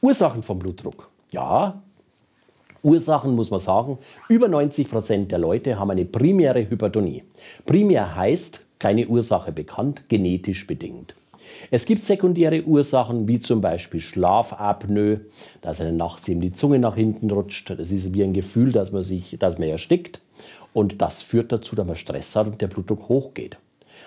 Ursachen vom Blutdruck. Ja, Ursachen muss man sagen, über 90 Prozent der Leute haben eine primäre Hypertonie. Primär heißt, keine Ursache bekannt, genetisch bedingt. Es gibt sekundäre Ursachen, wie zum Beispiel Schlafapnoe, dass eine nachts eben die Zunge nach hinten rutscht. Das ist wie ein Gefühl, dass man, sich, dass man erstickt. Und das führt dazu, dass man Stress hat und der Blutdruck hochgeht.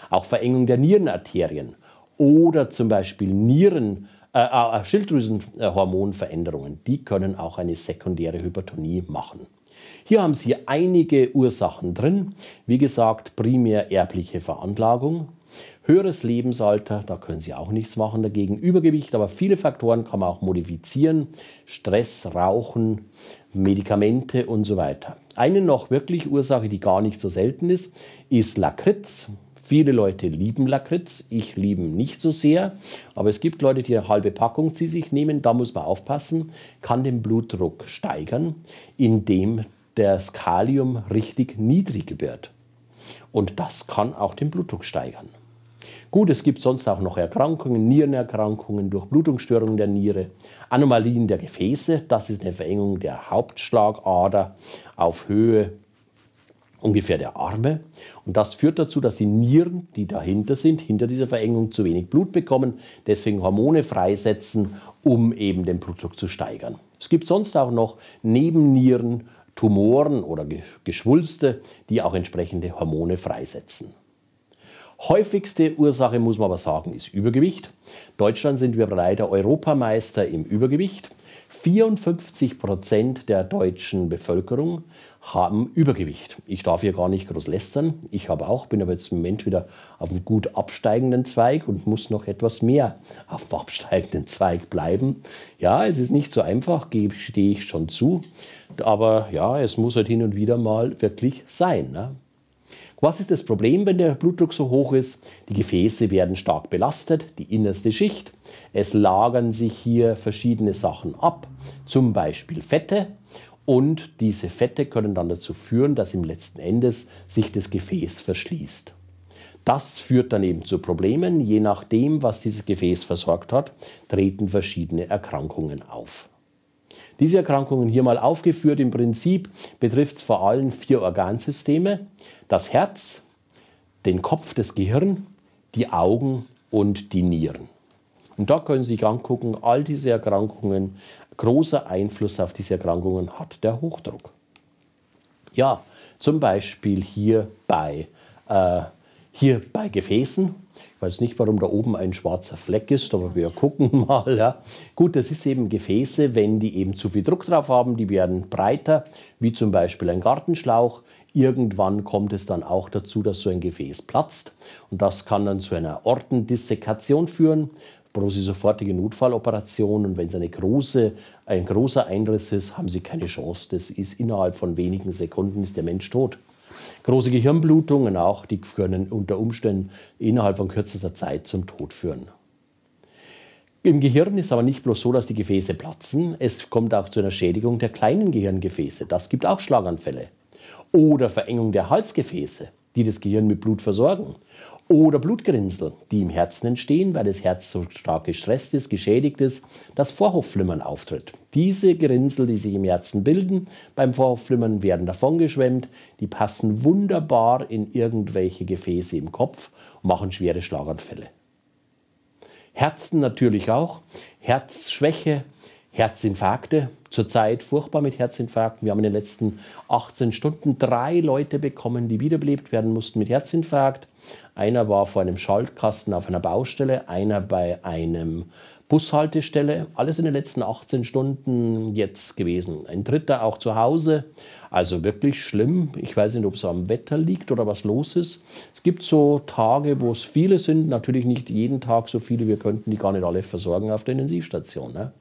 Auch Verengung der Nierenarterien oder zum Beispiel Nieren, äh, äh Schilddrüsenhormonveränderungen, die können auch eine sekundäre Hypertonie machen. Hier haben Sie einige Ursachen drin. Wie gesagt, primär erbliche Veranlagung, höheres Lebensalter, da können Sie auch nichts machen dagegen, Übergewicht, aber viele Faktoren kann man auch modifizieren, Stress, Rauchen, Medikamente und so weiter. Eine noch wirklich Ursache, die gar nicht so selten ist, ist Lakritz. Viele Leute lieben Lakritz, ich liebe ihn nicht so sehr, aber es gibt Leute, die eine halbe Packung zu sich nehmen, da muss man aufpassen, kann den Blutdruck steigern, indem das Kalium richtig niedrig wird. Und das kann auch den Blutdruck steigern. Gut, es gibt sonst auch noch Erkrankungen, Nierenerkrankungen, Durchblutungsstörungen der Niere, Anomalien der Gefäße, das ist eine Verengung der Hauptschlagader auf Höhe ungefähr der Arme. Und das führt dazu, dass die Nieren, die dahinter sind, hinter dieser Verengung zu wenig Blut bekommen, deswegen Hormone freisetzen, um eben den Blutdruck zu steigern. Es gibt sonst auch noch Nebennieren, Tumoren oder Geschwulste, die auch entsprechende Hormone freisetzen. Häufigste Ursache, muss man aber sagen, ist Übergewicht. Deutschland sind wir leider Europameister im Übergewicht. 54 Prozent der deutschen Bevölkerung haben Übergewicht. Ich darf hier gar nicht groß lästern. Ich habe auch, bin aber jetzt im Moment wieder auf einem gut absteigenden Zweig und muss noch etwas mehr auf dem absteigenden Zweig bleiben. Ja, es ist nicht so einfach, stehe ich schon zu. Aber ja, es muss halt hin und wieder mal wirklich sein. Ne? Was ist das Problem, wenn der Blutdruck so hoch ist? Die Gefäße werden stark belastet, die innerste Schicht. Es lagern sich hier verschiedene Sachen ab, zum Beispiel Fette. Und diese Fette können dann dazu führen, dass im letzten Endes sich das Gefäß verschließt. Das führt dann eben zu Problemen. Je nachdem, was dieses Gefäß versorgt hat, treten verschiedene Erkrankungen auf. Diese Erkrankungen hier mal aufgeführt. Im Prinzip betrifft es vor allem vier Organsysteme. Das Herz, den Kopf, das Gehirn, die Augen und die Nieren. Und da können Sie sich angucken, all diese Erkrankungen, großer Einfluss auf diese Erkrankungen hat der Hochdruck. Ja, zum Beispiel hier bei, äh, hier bei Gefäßen ich weiß nicht, warum da oben ein schwarzer Fleck ist, aber wir gucken mal. Ja. Gut, das ist eben Gefäße, wenn die eben zu viel Druck drauf haben, die werden breiter, wie zum Beispiel ein Gartenschlauch. Irgendwann kommt es dann auch dazu, dass so ein Gefäß platzt und das kann dann zu einer Ortendissekation führen bloß sie sofortige Notfalloperation und wenn es eine große, ein großer Einriss ist, haben sie keine Chance. Das ist innerhalb von wenigen Sekunden ist der Mensch tot. Große Gehirnblutungen auch, die können unter Umständen innerhalb von kürzester Zeit zum Tod führen. Im Gehirn ist aber nicht bloß so, dass die Gefäße platzen, es kommt auch zu einer Schädigung der kleinen Gehirngefäße. Das gibt auch Schlaganfälle. Oder Verengung der Halsgefäße, die das Gehirn mit Blut versorgen. Oder Blutgerinnsel, die im Herzen entstehen, weil das Herz so stark gestresst ist, geschädigt ist, dass Vorhofflimmern auftritt. Diese Gerinnsel, die sich im Herzen bilden, beim Vorhofflimmern werden davongeschwemmt, die passen wunderbar in irgendwelche Gefäße im Kopf und machen schwere Schlaganfälle. Herzen natürlich auch. Herzschwäche, Herzinfarkte. Zurzeit furchtbar mit Herzinfarkten. Wir haben in den letzten 18 Stunden drei Leute bekommen, die wiederbelebt werden mussten mit Herzinfarkt. Einer war vor einem Schaltkasten auf einer Baustelle, einer bei einem Bushaltestelle. Alles in den letzten 18 Stunden jetzt gewesen. Ein dritter auch zu Hause. Also wirklich schlimm. Ich weiß nicht, ob es am Wetter liegt oder was los ist. Es gibt so Tage, wo es viele sind. Natürlich nicht jeden Tag so viele. Wir könnten die gar nicht alle versorgen auf der Intensivstation. Ne?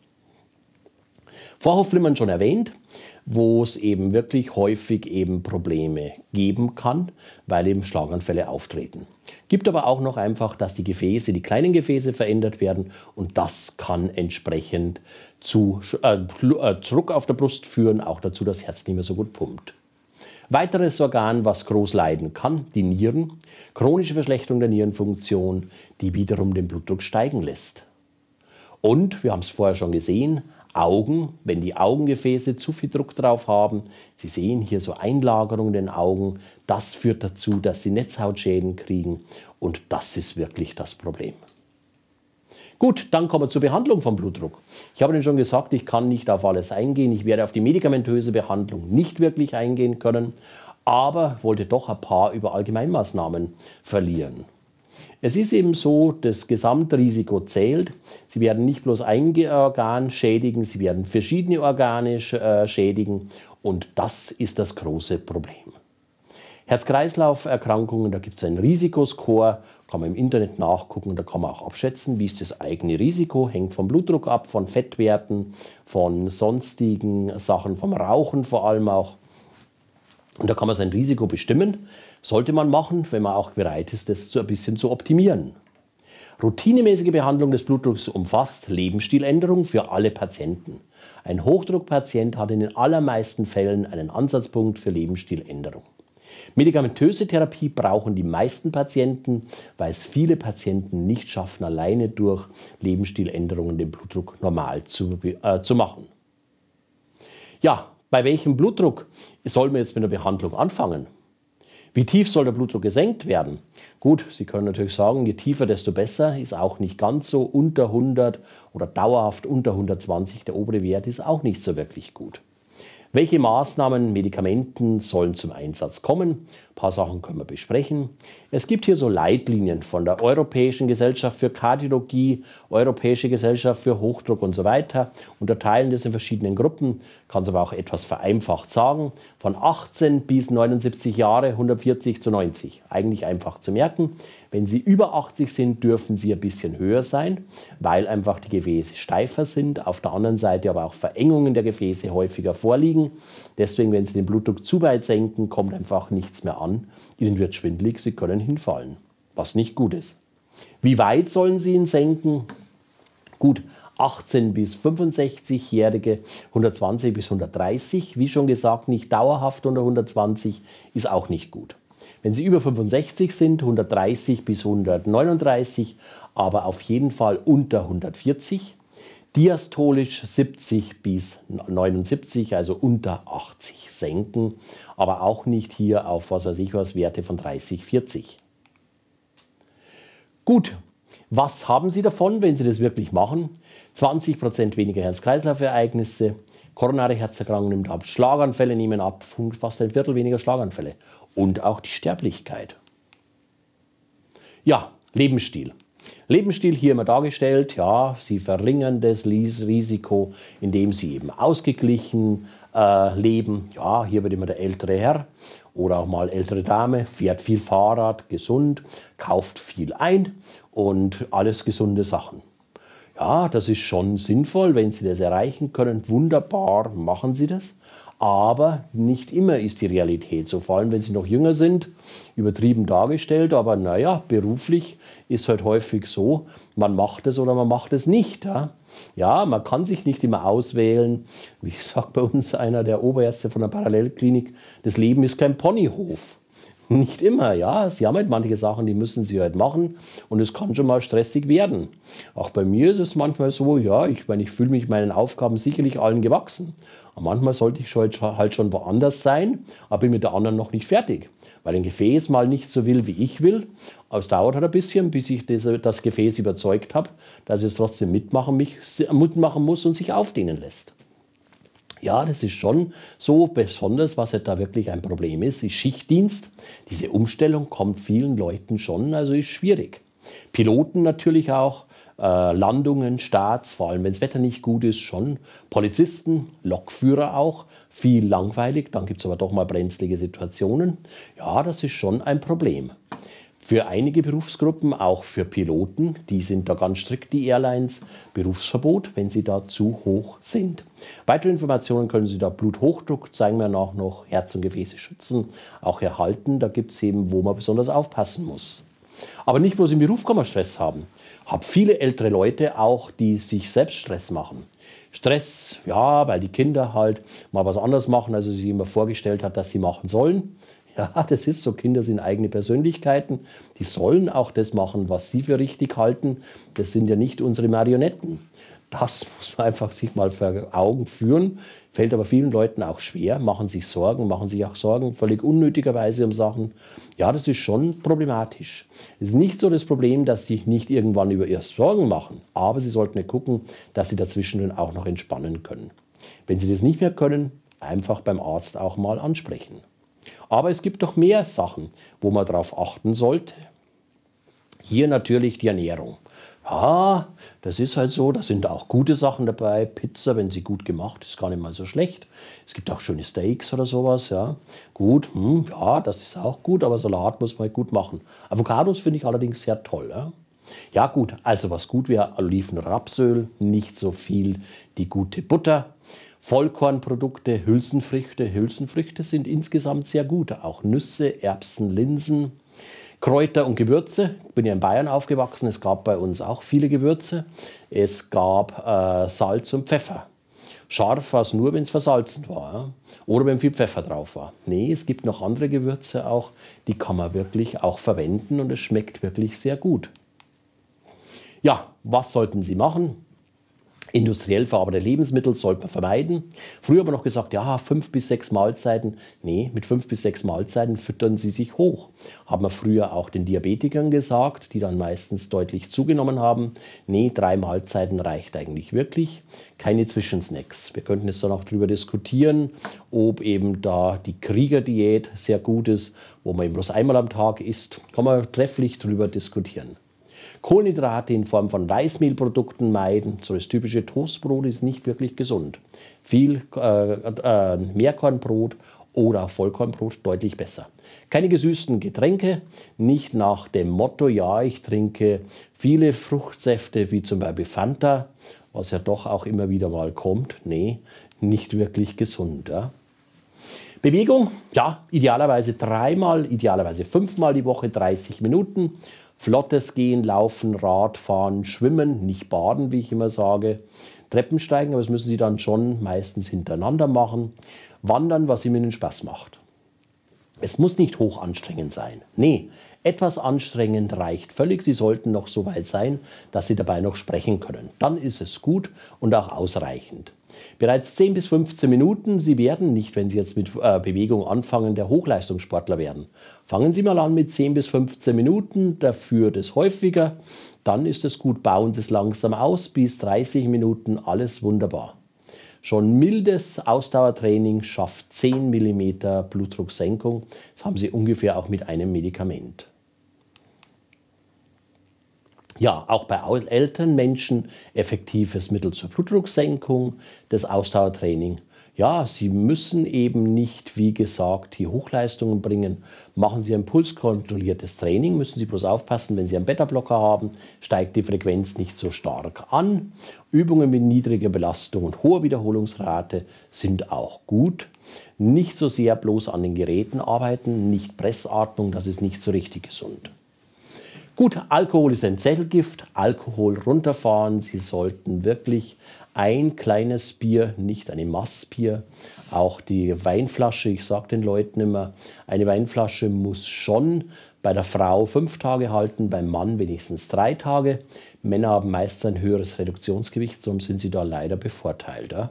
Vorhofflimmern schon erwähnt, wo es eben wirklich häufig eben Probleme geben kann, weil eben Schlaganfälle auftreten. Gibt aber auch noch einfach, dass die Gefäße, die kleinen Gefäße verändert werden und das kann entsprechend zu äh, äh, Druck auf der Brust führen, auch dazu, dass das Herz nicht mehr so gut pumpt. Weiteres Organ, was groß leiden kann, die Nieren. Chronische Verschlechterung der Nierenfunktion, die wiederum den Blutdruck steigen lässt. Und, wir haben es vorher schon gesehen, Augen, wenn die Augengefäße zu viel Druck drauf haben, Sie sehen hier so Einlagerungen in den Augen, das führt dazu, dass Sie Netzhautschäden kriegen und das ist wirklich das Problem. Gut, dann kommen wir zur Behandlung vom Blutdruck. Ich habe Ihnen schon gesagt, ich kann nicht auf alles eingehen. Ich werde auf die medikamentöse Behandlung nicht wirklich eingehen können, aber wollte doch ein paar über Allgemeinmaßnahmen verlieren. Es ist eben so, das Gesamtrisiko zählt. Sie werden nicht bloß ein äh, Organ schädigen, sie werden verschiedene Organe äh, schädigen. Und das ist das große Problem. Herz-Kreislauf-Erkrankungen, da gibt es einen Risikoscore, kann man im Internet nachgucken, da kann man auch abschätzen, wie ist das eigene Risiko, hängt vom Blutdruck ab, von Fettwerten, von sonstigen Sachen, vom Rauchen vor allem auch. Und da kann man sein Risiko bestimmen. Sollte man machen, wenn man auch bereit ist, das so ein bisschen zu optimieren. Routinemäßige Behandlung des Blutdrucks umfasst Lebensstiländerung für alle Patienten. Ein Hochdruckpatient hat in den allermeisten Fällen einen Ansatzpunkt für Lebensstiländerung. Medikamentöse Therapie brauchen die meisten Patienten, weil es viele Patienten nicht schaffen, alleine durch Lebensstiländerungen den Blutdruck normal zu, äh, zu machen. Ja, bei welchem Blutdruck soll man jetzt mit der Behandlung anfangen? Wie tief soll der Blutdruck gesenkt werden? Gut, Sie können natürlich sagen, je tiefer, desto besser. Ist auch nicht ganz so. Unter 100 oder dauerhaft unter 120, der obere Wert ist auch nicht so wirklich gut. Welche Maßnahmen, Medikamenten sollen zum Einsatz kommen? paar Sachen können wir besprechen. Es gibt hier so Leitlinien von der Europäischen Gesellschaft für Kardiologie, Europäische Gesellschaft für Hochdruck und so weiter. Unterteilen das in verschiedenen Gruppen, kann es aber auch etwas vereinfacht sagen. Von 18 bis 79 Jahre 140 zu 90. Eigentlich einfach zu merken. Wenn Sie über 80 sind, dürfen Sie ein bisschen höher sein, weil einfach die Gefäße steifer sind, auf der anderen Seite aber auch Verengungen der Gefäße häufiger vorliegen. Deswegen, wenn Sie den Blutdruck zu weit senken, kommt einfach nichts mehr an an, ihnen wird schwindlig, sie können hinfallen, was nicht gut ist. Wie weit sollen sie ihn senken? Gut, 18 bis 65-Jährige, 120 bis 130, wie schon gesagt, nicht dauerhaft unter 120 ist auch nicht gut. Wenn sie über 65 sind, 130 bis 139, aber auf jeden Fall unter 140 diastolisch 70 bis 79, also unter 80 senken, aber auch nicht hier auf was weiß ich was Werte von 30, 40. Gut, was haben Sie davon, wenn Sie das wirklich machen? 20% weniger Herz-Kreislauf-Ereignisse, koronare Herzerkrankungen nimmt ab, Schlaganfälle nehmen ab, fast ein Viertel weniger Schlaganfälle und auch die Sterblichkeit. Ja, Lebensstil. Lebensstil hier immer dargestellt, ja, sie verringern das Risiko, indem sie eben ausgeglichen äh, leben. Ja, hier wird immer der ältere Herr oder auch mal ältere Dame, fährt viel Fahrrad, gesund, kauft viel ein und alles gesunde Sachen. Ja, das ist schon sinnvoll, wenn Sie das erreichen können. Wunderbar, machen Sie das. Aber nicht immer ist die Realität so, vor allem wenn sie noch jünger sind, übertrieben dargestellt. Aber naja, beruflich ist halt häufig so, man macht es oder man macht es nicht. Ja? ja, man kann sich nicht immer auswählen. Wie sagt bei uns einer der Oberärzte von der Parallelklinik, das Leben ist kein Ponyhof. Nicht immer, ja. Sie haben halt manche Sachen, die müssen sie halt machen und es kann schon mal stressig werden. Auch bei mir ist es manchmal so, ja, ich meine, ich fühle mich meinen Aufgaben sicherlich allen gewachsen. Aber manchmal sollte ich halt schon halt woanders sein, aber bin mit der anderen noch nicht fertig. Weil ein Gefäß mal nicht so will, wie ich will. Aber es dauert halt ein bisschen, bis ich das Gefäß überzeugt habe, dass es trotzdem mitmachen, mich, mitmachen muss und sich aufdehnen lässt. Ja, das ist schon so besonders, was ja halt da wirklich ein Problem ist, ist Schichtdienst. Diese Umstellung kommt vielen Leuten schon, also ist schwierig. Piloten natürlich auch, äh, Landungen, Starts, vor allem wenn das Wetter nicht gut ist, schon. Polizisten, Lokführer auch, viel langweilig, dann gibt es aber doch mal brenzlige Situationen. Ja, das ist schon ein Problem. Für einige Berufsgruppen, auch für Piloten, die sind da ganz strikt, die Airlines, Berufsverbot, wenn sie da zu hoch sind. Weitere Informationen können Sie da Bluthochdruck, zeigen wir nach noch, Herz- und Gefäße schützen, auch erhalten. Da gibt es eben, wo man besonders aufpassen muss. Aber nicht wo Sie im Beruf kann man Stress haben. Hab viele ältere Leute auch, die sich selbst Stress machen. Stress, ja, weil die Kinder halt mal was anderes machen, als sie sich immer vorgestellt hat, dass sie machen sollen. Ja, das ist so. Kinder sind eigene Persönlichkeiten. Die sollen auch das machen, was sie für richtig halten. Das sind ja nicht unsere Marionetten. Das muss man einfach sich mal vor Augen führen. Fällt aber vielen Leuten auch schwer, machen sich Sorgen, machen sich auch Sorgen völlig unnötigerweise um Sachen. Ja, das ist schon problematisch. Es ist nicht so das Problem, dass sie sich nicht irgendwann über ihr Sorgen machen, aber sie sollten ja gucken, dass sie dazwischen dann auch noch entspannen können. Wenn sie das nicht mehr können, einfach beim Arzt auch mal ansprechen. Aber es gibt noch mehr Sachen, wo man darauf achten sollte. Hier natürlich die Ernährung. Ja, das ist halt so, da sind auch gute Sachen dabei. Pizza, wenn sie gut gemacht ist, gar nicht mal so schlecht. Es gibt auch schöne Steaks oder sowas, ja. Gut, hm, ja, das ist auch gut, aber Salat muss man halt gut machen. Avocados finde ich allerdings sehr toll, ja. Ja gut, also was gut wäre, Olivenrapsöl, nicht so viel die gute Butter, Vollkornprodukte, Hülsenfrüchte. Hülsenfrüchte sind insgesamt sehr gut, auch Nüsse, Erbsen, Linsen. Kräuter und Gewürze. Ich bin ja in Bayern aufgewachsen. Es gab bei uns auch viele Gewürze. Es gab äh, Salz und Pfeffer. Scharf war es nur, wenn es versalzen war oder wenn viel Pfeffer drauf war. Nee, es gibt noch andere Gewürze auch, die kann man wirklich auch verwenden und es schmeckt wirklich sehr gut. Ja, was sollten Sie machen? Industriell verarbeitete Lebensmittel sollte man vermeiden. Früher haben wir noch gesagt, ja, fünf bis sechs Mahlzeiten. Nee, mit fünf bis sechs Mahlzeiten füttern sie sich hoch. Haben wir früher auch den Diabetikern gesagt, die dann meistens deutlich zugenommen haben. Nee, drei Mahlzeiten reicht eigentlich wirklich. Keine Zwischensnacks. Wir könnten jetzt dann auch darüber diskutieren, ob eben da die Kriegerdiät sehr gut ist, wo man eben bloß einmal am Tag isst. Kann man trefflich darüber diskutieren. Kohlenhydrate in Form von Weißmehlprodukten meiden. So das typische Toastbrot ist nicht wirklich gesund. Viel äh, äh, Mehrkornbrot oder Vollkornbrot deutlich besser. Keine gesüßten Getränke, nicht nach dem Motto, ja, ich trinke viele Fruchtsäfte wie zum Beispiel Fanta, was ja doch auch immer wieder mal kommt. Nee, nicht wirklich gesund. Ja? Bewegung, ja, idealerweise dreimal, idealerweise fünfmal die Woche 30 Minuten. Flottes Gehen, Laufen, Radfahren, Schwimmen, nicht baden, wie ich immer sage. Treppensteigen, aber das müssen sie dann schon meistens hintereinander machen. Wandern, was ihm ihnen Spaß macht. Es muss nicht hoch anstrengend sein. Nee, etwas anstrengend reicht völlig. Sie sollten noch so weit sein, dass sie dabei noch sprechen können. Dann ist es gut und auch ausreichend. Bereits 10 bis 15 Minuten. Sie werden nicht, wenn Sie jetzt mit äh, Bewegung anfangen, der Hochleistungssportler werden. Fangen Sie mal an mit 10 bis 15 Minuten, dafür das häufiger. Dann ist es gut, bauen Sie es langsam aus, bis 30 Minuten, alles wunderbar. Schon mildes Ausdauertraining schafft 10 mm Blutdrucksenkung. Das haben Sie ungefähr auch mit einem Medikament ja auch bei älteren Menschen effektives Mittel zur Blutdrucksenkung, das Ausdauertraining. Ja, Sie müssen eben nicht, wie gesagt, die Hochleistungen bringen. Machen Sie ein pulskontrolliertes Training, müssen Sie bloß aufpassen, wenn Sie einen Beta-Blocker haben, steigt die Frequenz nicht so stark an. Übungen mit niedriger Belastung und hoher Wiederholungsrate sind auch gut. Nicht so sehr bloß an den Geräten arbeiten, nicht Pressatmung, das ist nicht so richtig gesund. Gut, Alkohol ist ein Zettelgift, Alkohol runterfahren. Sie sollten wirklich ein kleines Bier, nicht eine Massbier, auch die Weinflasche, ich sage den Leuten immer, eine Weinflasche muss schon bei der Frau fünf Tage halten, beim Mann wenigstens drei Tage. Männer haben meist ein höheres Reduktionsgewicht, darum sind sie da leider bevorteilt. Ja?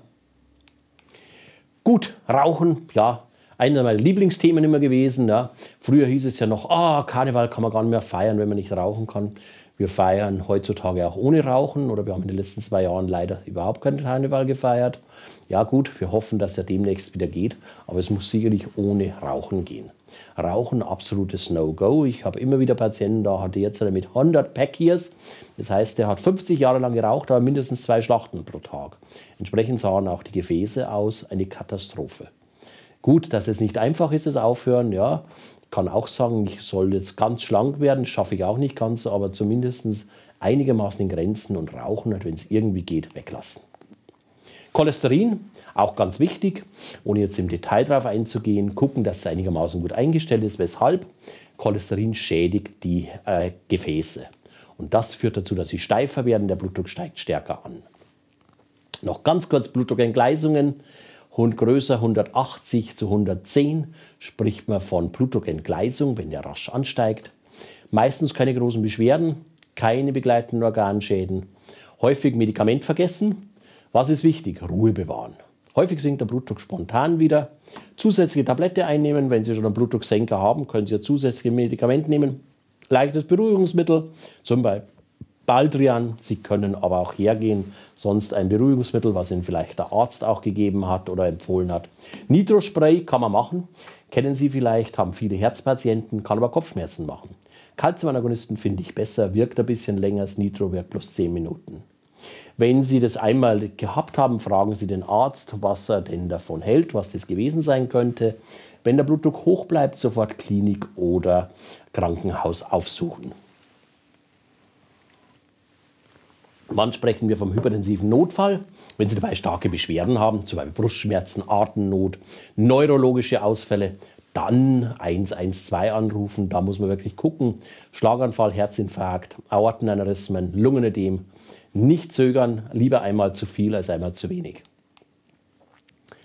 Gut, Rauchen, ja, einer meiner Lieblingsthemen immer gewesen. Ja. Früher hieß es ja noch, oh, Karneval kann man gar nicht mehr feiern, wenn man nicht rauchen kann. Wir feiern heutzutage auch ohne Rauchen oder wir haben in den letzten zwei Jahren leider überhaupt keinen Karneval gefeiert. Ja gut, wir hoffen, dass er demnächst wieder geht, aber es muss sicherlich ohne Rauchen gehen. Rauchen absolutes No-Go. Ich habe immer wieder Patienten, da hat jetzt mit 100 Pack-Years. Das heißt, der hat 50 Jahre lang geraucht, aber mindestens zwei Schlachten pro Tag. Entsprechend sahen auch die Gefäße aus, eine Katastrophe. Gut, dass es nicht einfach ist, das Aufhören, ja. Ich kann auch sagen, ich soll jetzt ganz schlank werden, schaffe ich auch nicht ganz, aber zumindest einigermaßen in Grenzen und Rauchen und halt, wenn es irgendwie geht, weglassen. Cholesterin, auch ganz wichtig, ohne jetzt im Detail drauf einzugehen, gucken, dass es einigermaßen gut eingestellt ist. Weshalb? Cholesterin schädigt die äh, Gefäße. Und das führt dazu, dass sie steifer werden, der Blutdruck steigt stärker an. Noch ganz kurz Blutdruckentgleisungen. Hund größer 180 zu 110 spricht man von Blutdruckentgleisung, wenn der rasch ansteigt. Meistens keine großen Beschwerden, keine begleitenden Organschäden. Häufig Medikament vergessen. Was ist wichtig? Ruhe bewahren. Häufig sinkt der Blutdruck spontan wieder. Zusätzliche Tablette einnehmen. Wenn Sie schon einen Blutdrucksenker haben, können Sie ja zusätzliche Medikament nehmen. Leichtes Beruhigungsmittel, zum Beispiel Baldrian. Sie können aber auch hergehen, sonst ein Beruhigungsmittel, was Ihnen vielleicht der Arzt auch gegeben hat oder empfohlen hat. Nitrospray kann man machen, kennen Sie vielleicht, haben viele Herzpatienten, kann aber Kopfschmerzen machen. Calciumantagonisten finde ich besser, wirkt ein bisschen länger, das Nitro wirkt plus 10 Minuten. Wenn Sie das einmal gehabt haben, fragen Sie den Arzt, was er denn davon hält, was das gewesen sein könnte. Wenn der Blutdruck hoch bleibt, sofort Klinik oder Krankenhaus aufsuchen. Wann sprechen wir vom hypertensiven Notfall? Wenn Sie dabei starke Beschwerden haben, zum Beispiel Brustschmerzen, Atemnot, neurologische Ausfälle, dann 112 anrufen. Da muss man wirklich gucken. Schlaganfall, Herzinfarkt, Aortenaneurysmen, Lungenedem. Nicht zögern, lieber einmal zu viel als einmal zu wenig.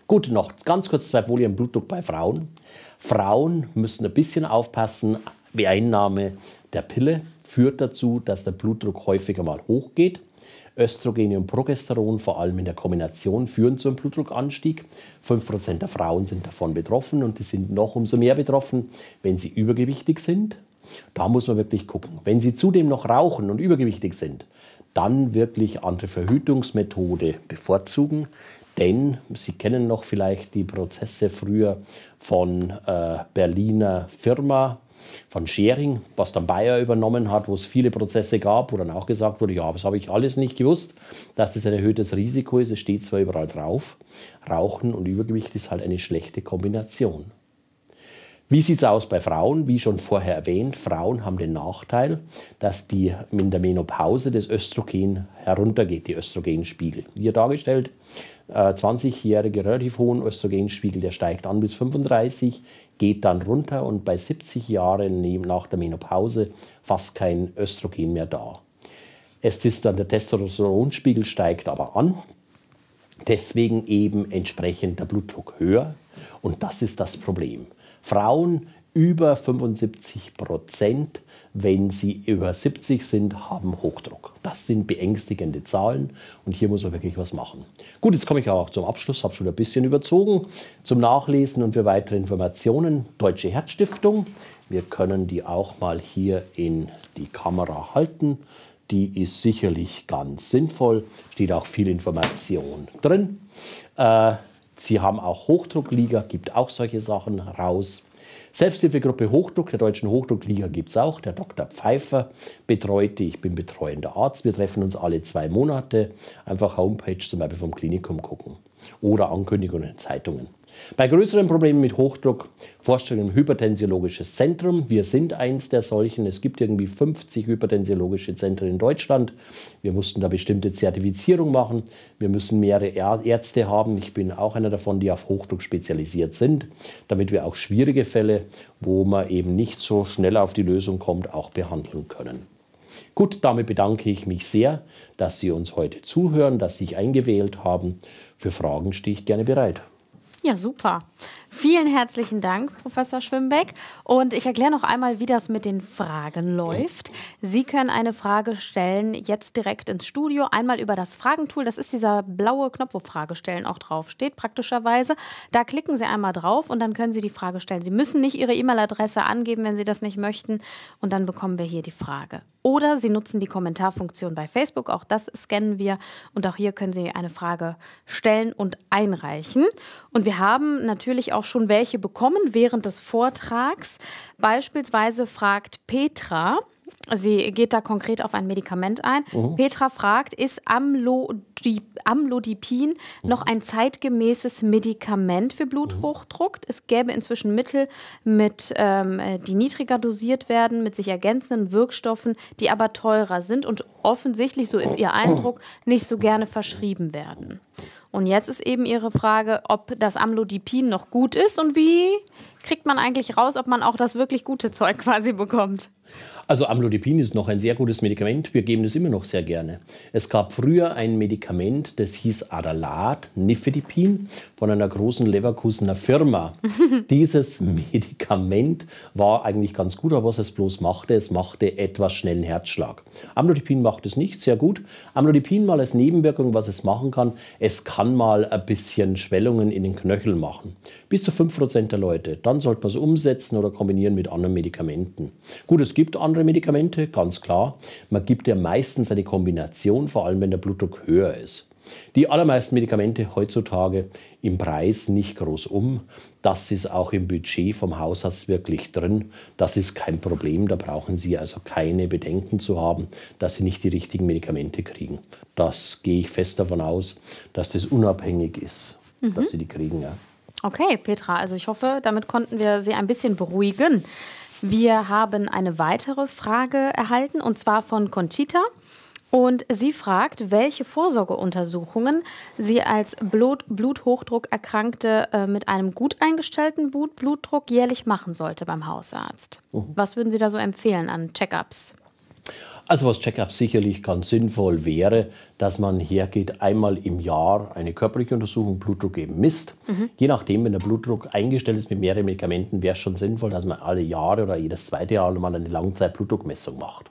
Gut, noch ganz kurz zwei Folien Blutdruck bei Frauen. Frauen müssen ein bisschen aufpassen. Die Einnahme der Pille führt dazu, dass der Blutdruck häufiger mal hochgeht. Östrogene und Progesteron, vor allem in der Kombination, führen zu einem Blutdruckanstieg. 5% der Frauen sind davon betroffen und die sind noch umso mehr betroffen, wenn sie übergewichtig sind. Da muss man wirklich gucken. Wenn sie zudem noch rauchen und übergewichtig sind, dann wirklich andere Verhütungsmethode bevorzugen. Denn Sie kennen noch vielleicht die Prozesse früher von äh, Berliner Firma, von Schering, was dann Bayer übernommen hat, wo es viele Prozesse gab, wo dann auch gesagt wurde, ja, das habe ich alles nicht gewusst, dass das ein erhöhtes Risiko ist. Es steht zwar überall drauf, Rauchen und Übergewicht ist halt eine schlechte Kombination. Wie sieht es aus bei Frauen? Wie schon vorher erwähnt, Frauen haben den Nachteil, dass die in der Menopause das Östrogen heruntergeht, die Östrogenspiegel. Hier dargestellt, 20-jährige äh, relativ hohen Östrogenspiegel, der steigt an bis 35, geht dann runter und bei 70 Jahren nach der Menopause fast kein Östrogen mehr da. Es ist dann der Testosteronspiegel steigt aber an, deswegen eben entsprechend der Blutdruck höher und das ist das Problem. Frauen über 75 Prozent wenn sie über 70 sind, haben Hochdruck. Das sind beängstigende Zahlen und hier muss man wirklich was machen. Gut, jetzt komme ich aber auch zum Abschluss, habe schon ein bisschen überzogen. Zum Nachlesen und für weitere Informationen Deutsche Herzstiftung. Wir können die auch mal hier in die Kamera halten. Die ist sicherlich ganz sinnvoll, steht auch viel Information drin. Äh, Sie haben auch Hochdruckliga, gibt auch solche Sachen raus. Selbsthilfegruppe Hochdruck, der Deutschen Hochdruckliga gibt es auch. Der Dr. Pfeiffer betreut die, ich bin betreuender Arzt. Wir treffen uns alle zwei Monate. Einfach Homepage zum Beispiel vom Klinikum gucken oder Ankündigungen in Zeitungen. Bei größeren Problemen mit Hochdruck forscht ein hypertensiologisches Zentrum. Wir sind eins der solchen. Es gibt irgendwie 50 hypertensiologische Zentren in Deutschland. Wir mussten da bestimmte Zertifizierung machen. Wir müssen mehrere Ärzte haben. Ich bin auch einer davon, die auf Hochdruck spezialisiert sind, damit wir auch schwierige Fälle, wo man eben nicht so schnell auf die Lösung kommt, auch behandeln können. Gut, damit bedanke ich mich sehr, dass Sie uns heute zuhören, dass Sie sich eingewählt haben. Für Fragen stehe ich gerne bereit. Ja, super. Vielen herzlichen Dank, Professor Schwimbeck. Und ich erkläre noch einmal, wie das mit den Fragen läuft. Sie können eine Frage stellen, jetzt direkt ins Studio, einmal über das Fragentool. Das ist dieser blaue Knopf, wo Fragestellen auch draufsteht, praktischerweise. Da klicken Sie einmal drauf und dann können Sie die Frage stellen. Sie müssen nicht Ihre E-Mail-Adresse angeben, wenn Sie das nicht möchten. Und dann bekommen wir hier die Frage. Oder Sie nutzen die Kommentarfunktion bei Facebook. Auch das scannen wir. Und auch hier können Sie eine Frage stellen und einreichen. Und wir haben natürlich natürlich auch schon welche bekommen während des Vortrags. Beispielsweise fragt Petra, Sie geht da konkret auf ein Medikament ein. Mhm. Petra fragt, ist Amlodipin mhm. noch ein zeitgemäßes Medikament für Bluthochdruck? Mhm. Es gäbe inzwischen Mittel, mit, ähm, äh, die niedriger dosiert werden, mit sich ergänzenden Wirkstoffen, die aber teurer sind und offensichtlich, so ist oh. ihr Eindruck, nicht so gerne verschrieben werden. Und jetzt ist eben Ihre Frage, ob das Amlodipin noch gut ist und wie kriegt man eigentlich raus, ob man auch das wirklich gute Zeug quasi bekommt? Also Amlodipin ist noch ein sehr gutes Medikament. Wir geben es immer noch sehr gerne. Es gab früher ein Medikament, das hieß Adalat, Nifedipin, von einer großen Leverkusener Firma. Dieses Medikament war eigentlich ganz gut, aber was es bloß machte, es machte etwas schnellen Herzschlag. Amlodipin macht es nicht, sehr gut. Amlodipin mal als Nebenwirkung, was es machen kann, es kann mal ein bisschen Schwellungen in den Knöcheln machen. Bis zu 5% der Leute. Dann sollte man es umsetzen oder kombinieren mit anderen Medikamenten. Gut, es gibt andere andere Medikamente? Ganz klar. Man gibt ja meistens eine Kombination, vor allem wenn der Blutdruck höher ist. Die allermeisten Medikamente heutzutage im Preis nicht groß um. Das ist auch im Budget vom Hausarzt wirklich drin. Das ist kein Problem. Da brauchen Sie also keine Bedenken zu haben, dass Sie nicht die richtigen Medikamente kriegen. Das gehe ich fest davon aus, dass das unabhängig ist, mhm. dass Sie die kriegen. Ja. Okay, Petra, also ich hoffe, damit konnten wir Sie ein bisschen beruhigen. Wir haben eine weitere Frage erhalten und zwar von Conchita. Und sie fragt, welche Vorsorgeuntersuchungen sie als Blut Bluthochdruckerkrankte äh, mit einem gut eingestellten Blut Blutdruck jährlich machen sollte beim Hausarzt. Mhm. Was würden Sie da so empfehlen an Checkups? ups also was Check-up sicherlich ganz sinnvoll wäre, dass man hergeht, einmal im Jahr eine körperliche Untersuchung, Blutdruck eben misst. Mhm. Je nachdem, wenn der Blutdruck eingestellt ist mit mehreren Medikamenten, wäre es schon sinnvoll, dass man alle Jahre oder jedes zweite Jahr mal eine Langzeitblutdruckmessung macht.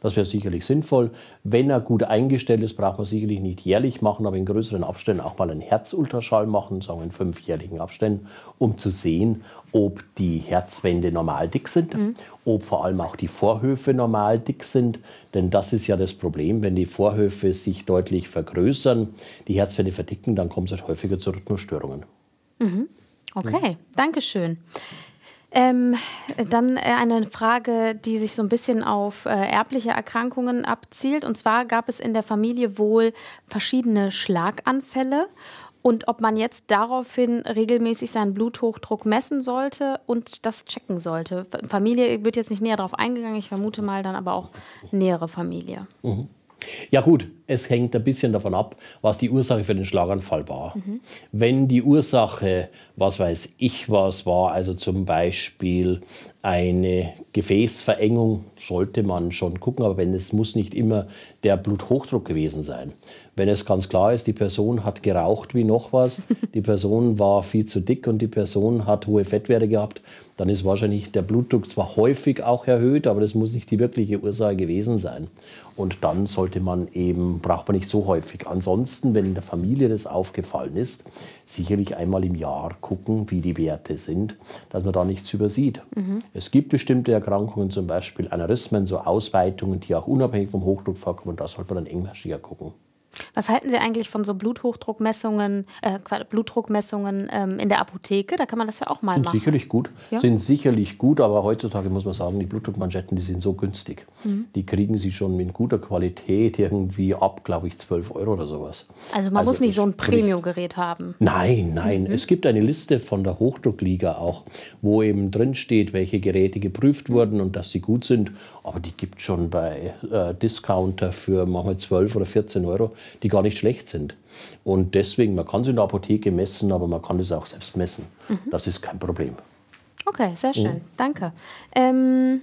Das wäre sicherlich sinnvoll. Wenn er gut eingestellt ist, braucht man sicherlich nicht jährlich machen, aber in größeren Abständen auch mal einen Herzultraschall machen, sagen wir in fünfjährigen Abständen, um zu sehen, ob die Herzwände normal dick sind, mhm. ob vor allem auch die Vorhöfe normal dick sind. Denn das ist ja das Problem, wenn die Vorhöfe sich deutlich vergrößern, die Herzwände verdicken, dann kommt es halt häufiger zu Rhythmusstörungen. Mhm. Okay, mhm. danke schön. Ähm, dann äh, eine Frage, die sich so ein bisschen auf äh, erbliche Erkrankungen abzielt. Und zwar gab es in der Familie wohl verschiedene Schlaganfälle und ob man jetzt daraufhin regelmäßig seinen Bluthochdruck messen sollte und das checken sollte. Familie wird jetzt nicht näher darauf eingegangen, ich vermute mal dann aber auch nähere Familie. Mhm. Ja gut, es hängt ein bisschen davon ab, was die Ursache für den Schlaganfall war. Mhm. Wenn die Ursache, was weiß ich was war, also zum Beispiel eine Gefäßverengung, sollte man schon gucken, aber wenn es muss nicht immer der Bluthochdruck gewesen sein. Wenn es ganz klar ist, die Person hat geraucht wie noch was, die Person war viel zu dick und die Person hat hohe Fettwerte gehabt, dann ist wahrscheinlich der Blutdruck zwar häufig auch erhöht, aber das muss nicht die wirkliche Ursache gewesen sein. Und dann sollte man eben, braucht man nicht so häufig. Ansonsten, wenn in der Familie das aufgefallen ist, sicherlich einmal im Jahr gucken, wie die Werte sind, dass man da nichts übersieht. Mhm. Es gibt bestimmte Erkrankungen, zum Beispiel Aneurysmen, so Ausweitungen, die auch unabhängig vom Hochdruck vorkommen. Da sollte man dann engmaschiger gucken. Was halten Sie eigentlich von so Bluthochdruckmessungen, äh, Blutdruckmessungen ähm, in der Apotheke? Da kann man das ja auch mal sind machen. Sicherlich gut, ja? sind sicherlich gut, aber heutzutage muss man sagen, die Blutdruckmanschetten, die sind so günstig. Mhm. Die kriegen Sie schon mit guter Qualität irgendwie ab, glaube ich, 12 Euro oder sowas. Also man also muss nicht so ein Premium-Gerät haben. Nein, nein. Mhm. Es gibt eine Liste von der Hochdruckliga auch, wo eben drin steht, welche Geräte geprüft wurden und dass sie gut sind aber die gibt es schon bei äh, Discounter für manchmal 12 oder 14 Euro, die gar nicht schlecht sind. Und deswegen, man kann es in der Apotheke messen, aber man kann es auch selbst messen. Mhm. Das ist kein Problem. Okay, sehr schön. Mhm. Danke. Ähm,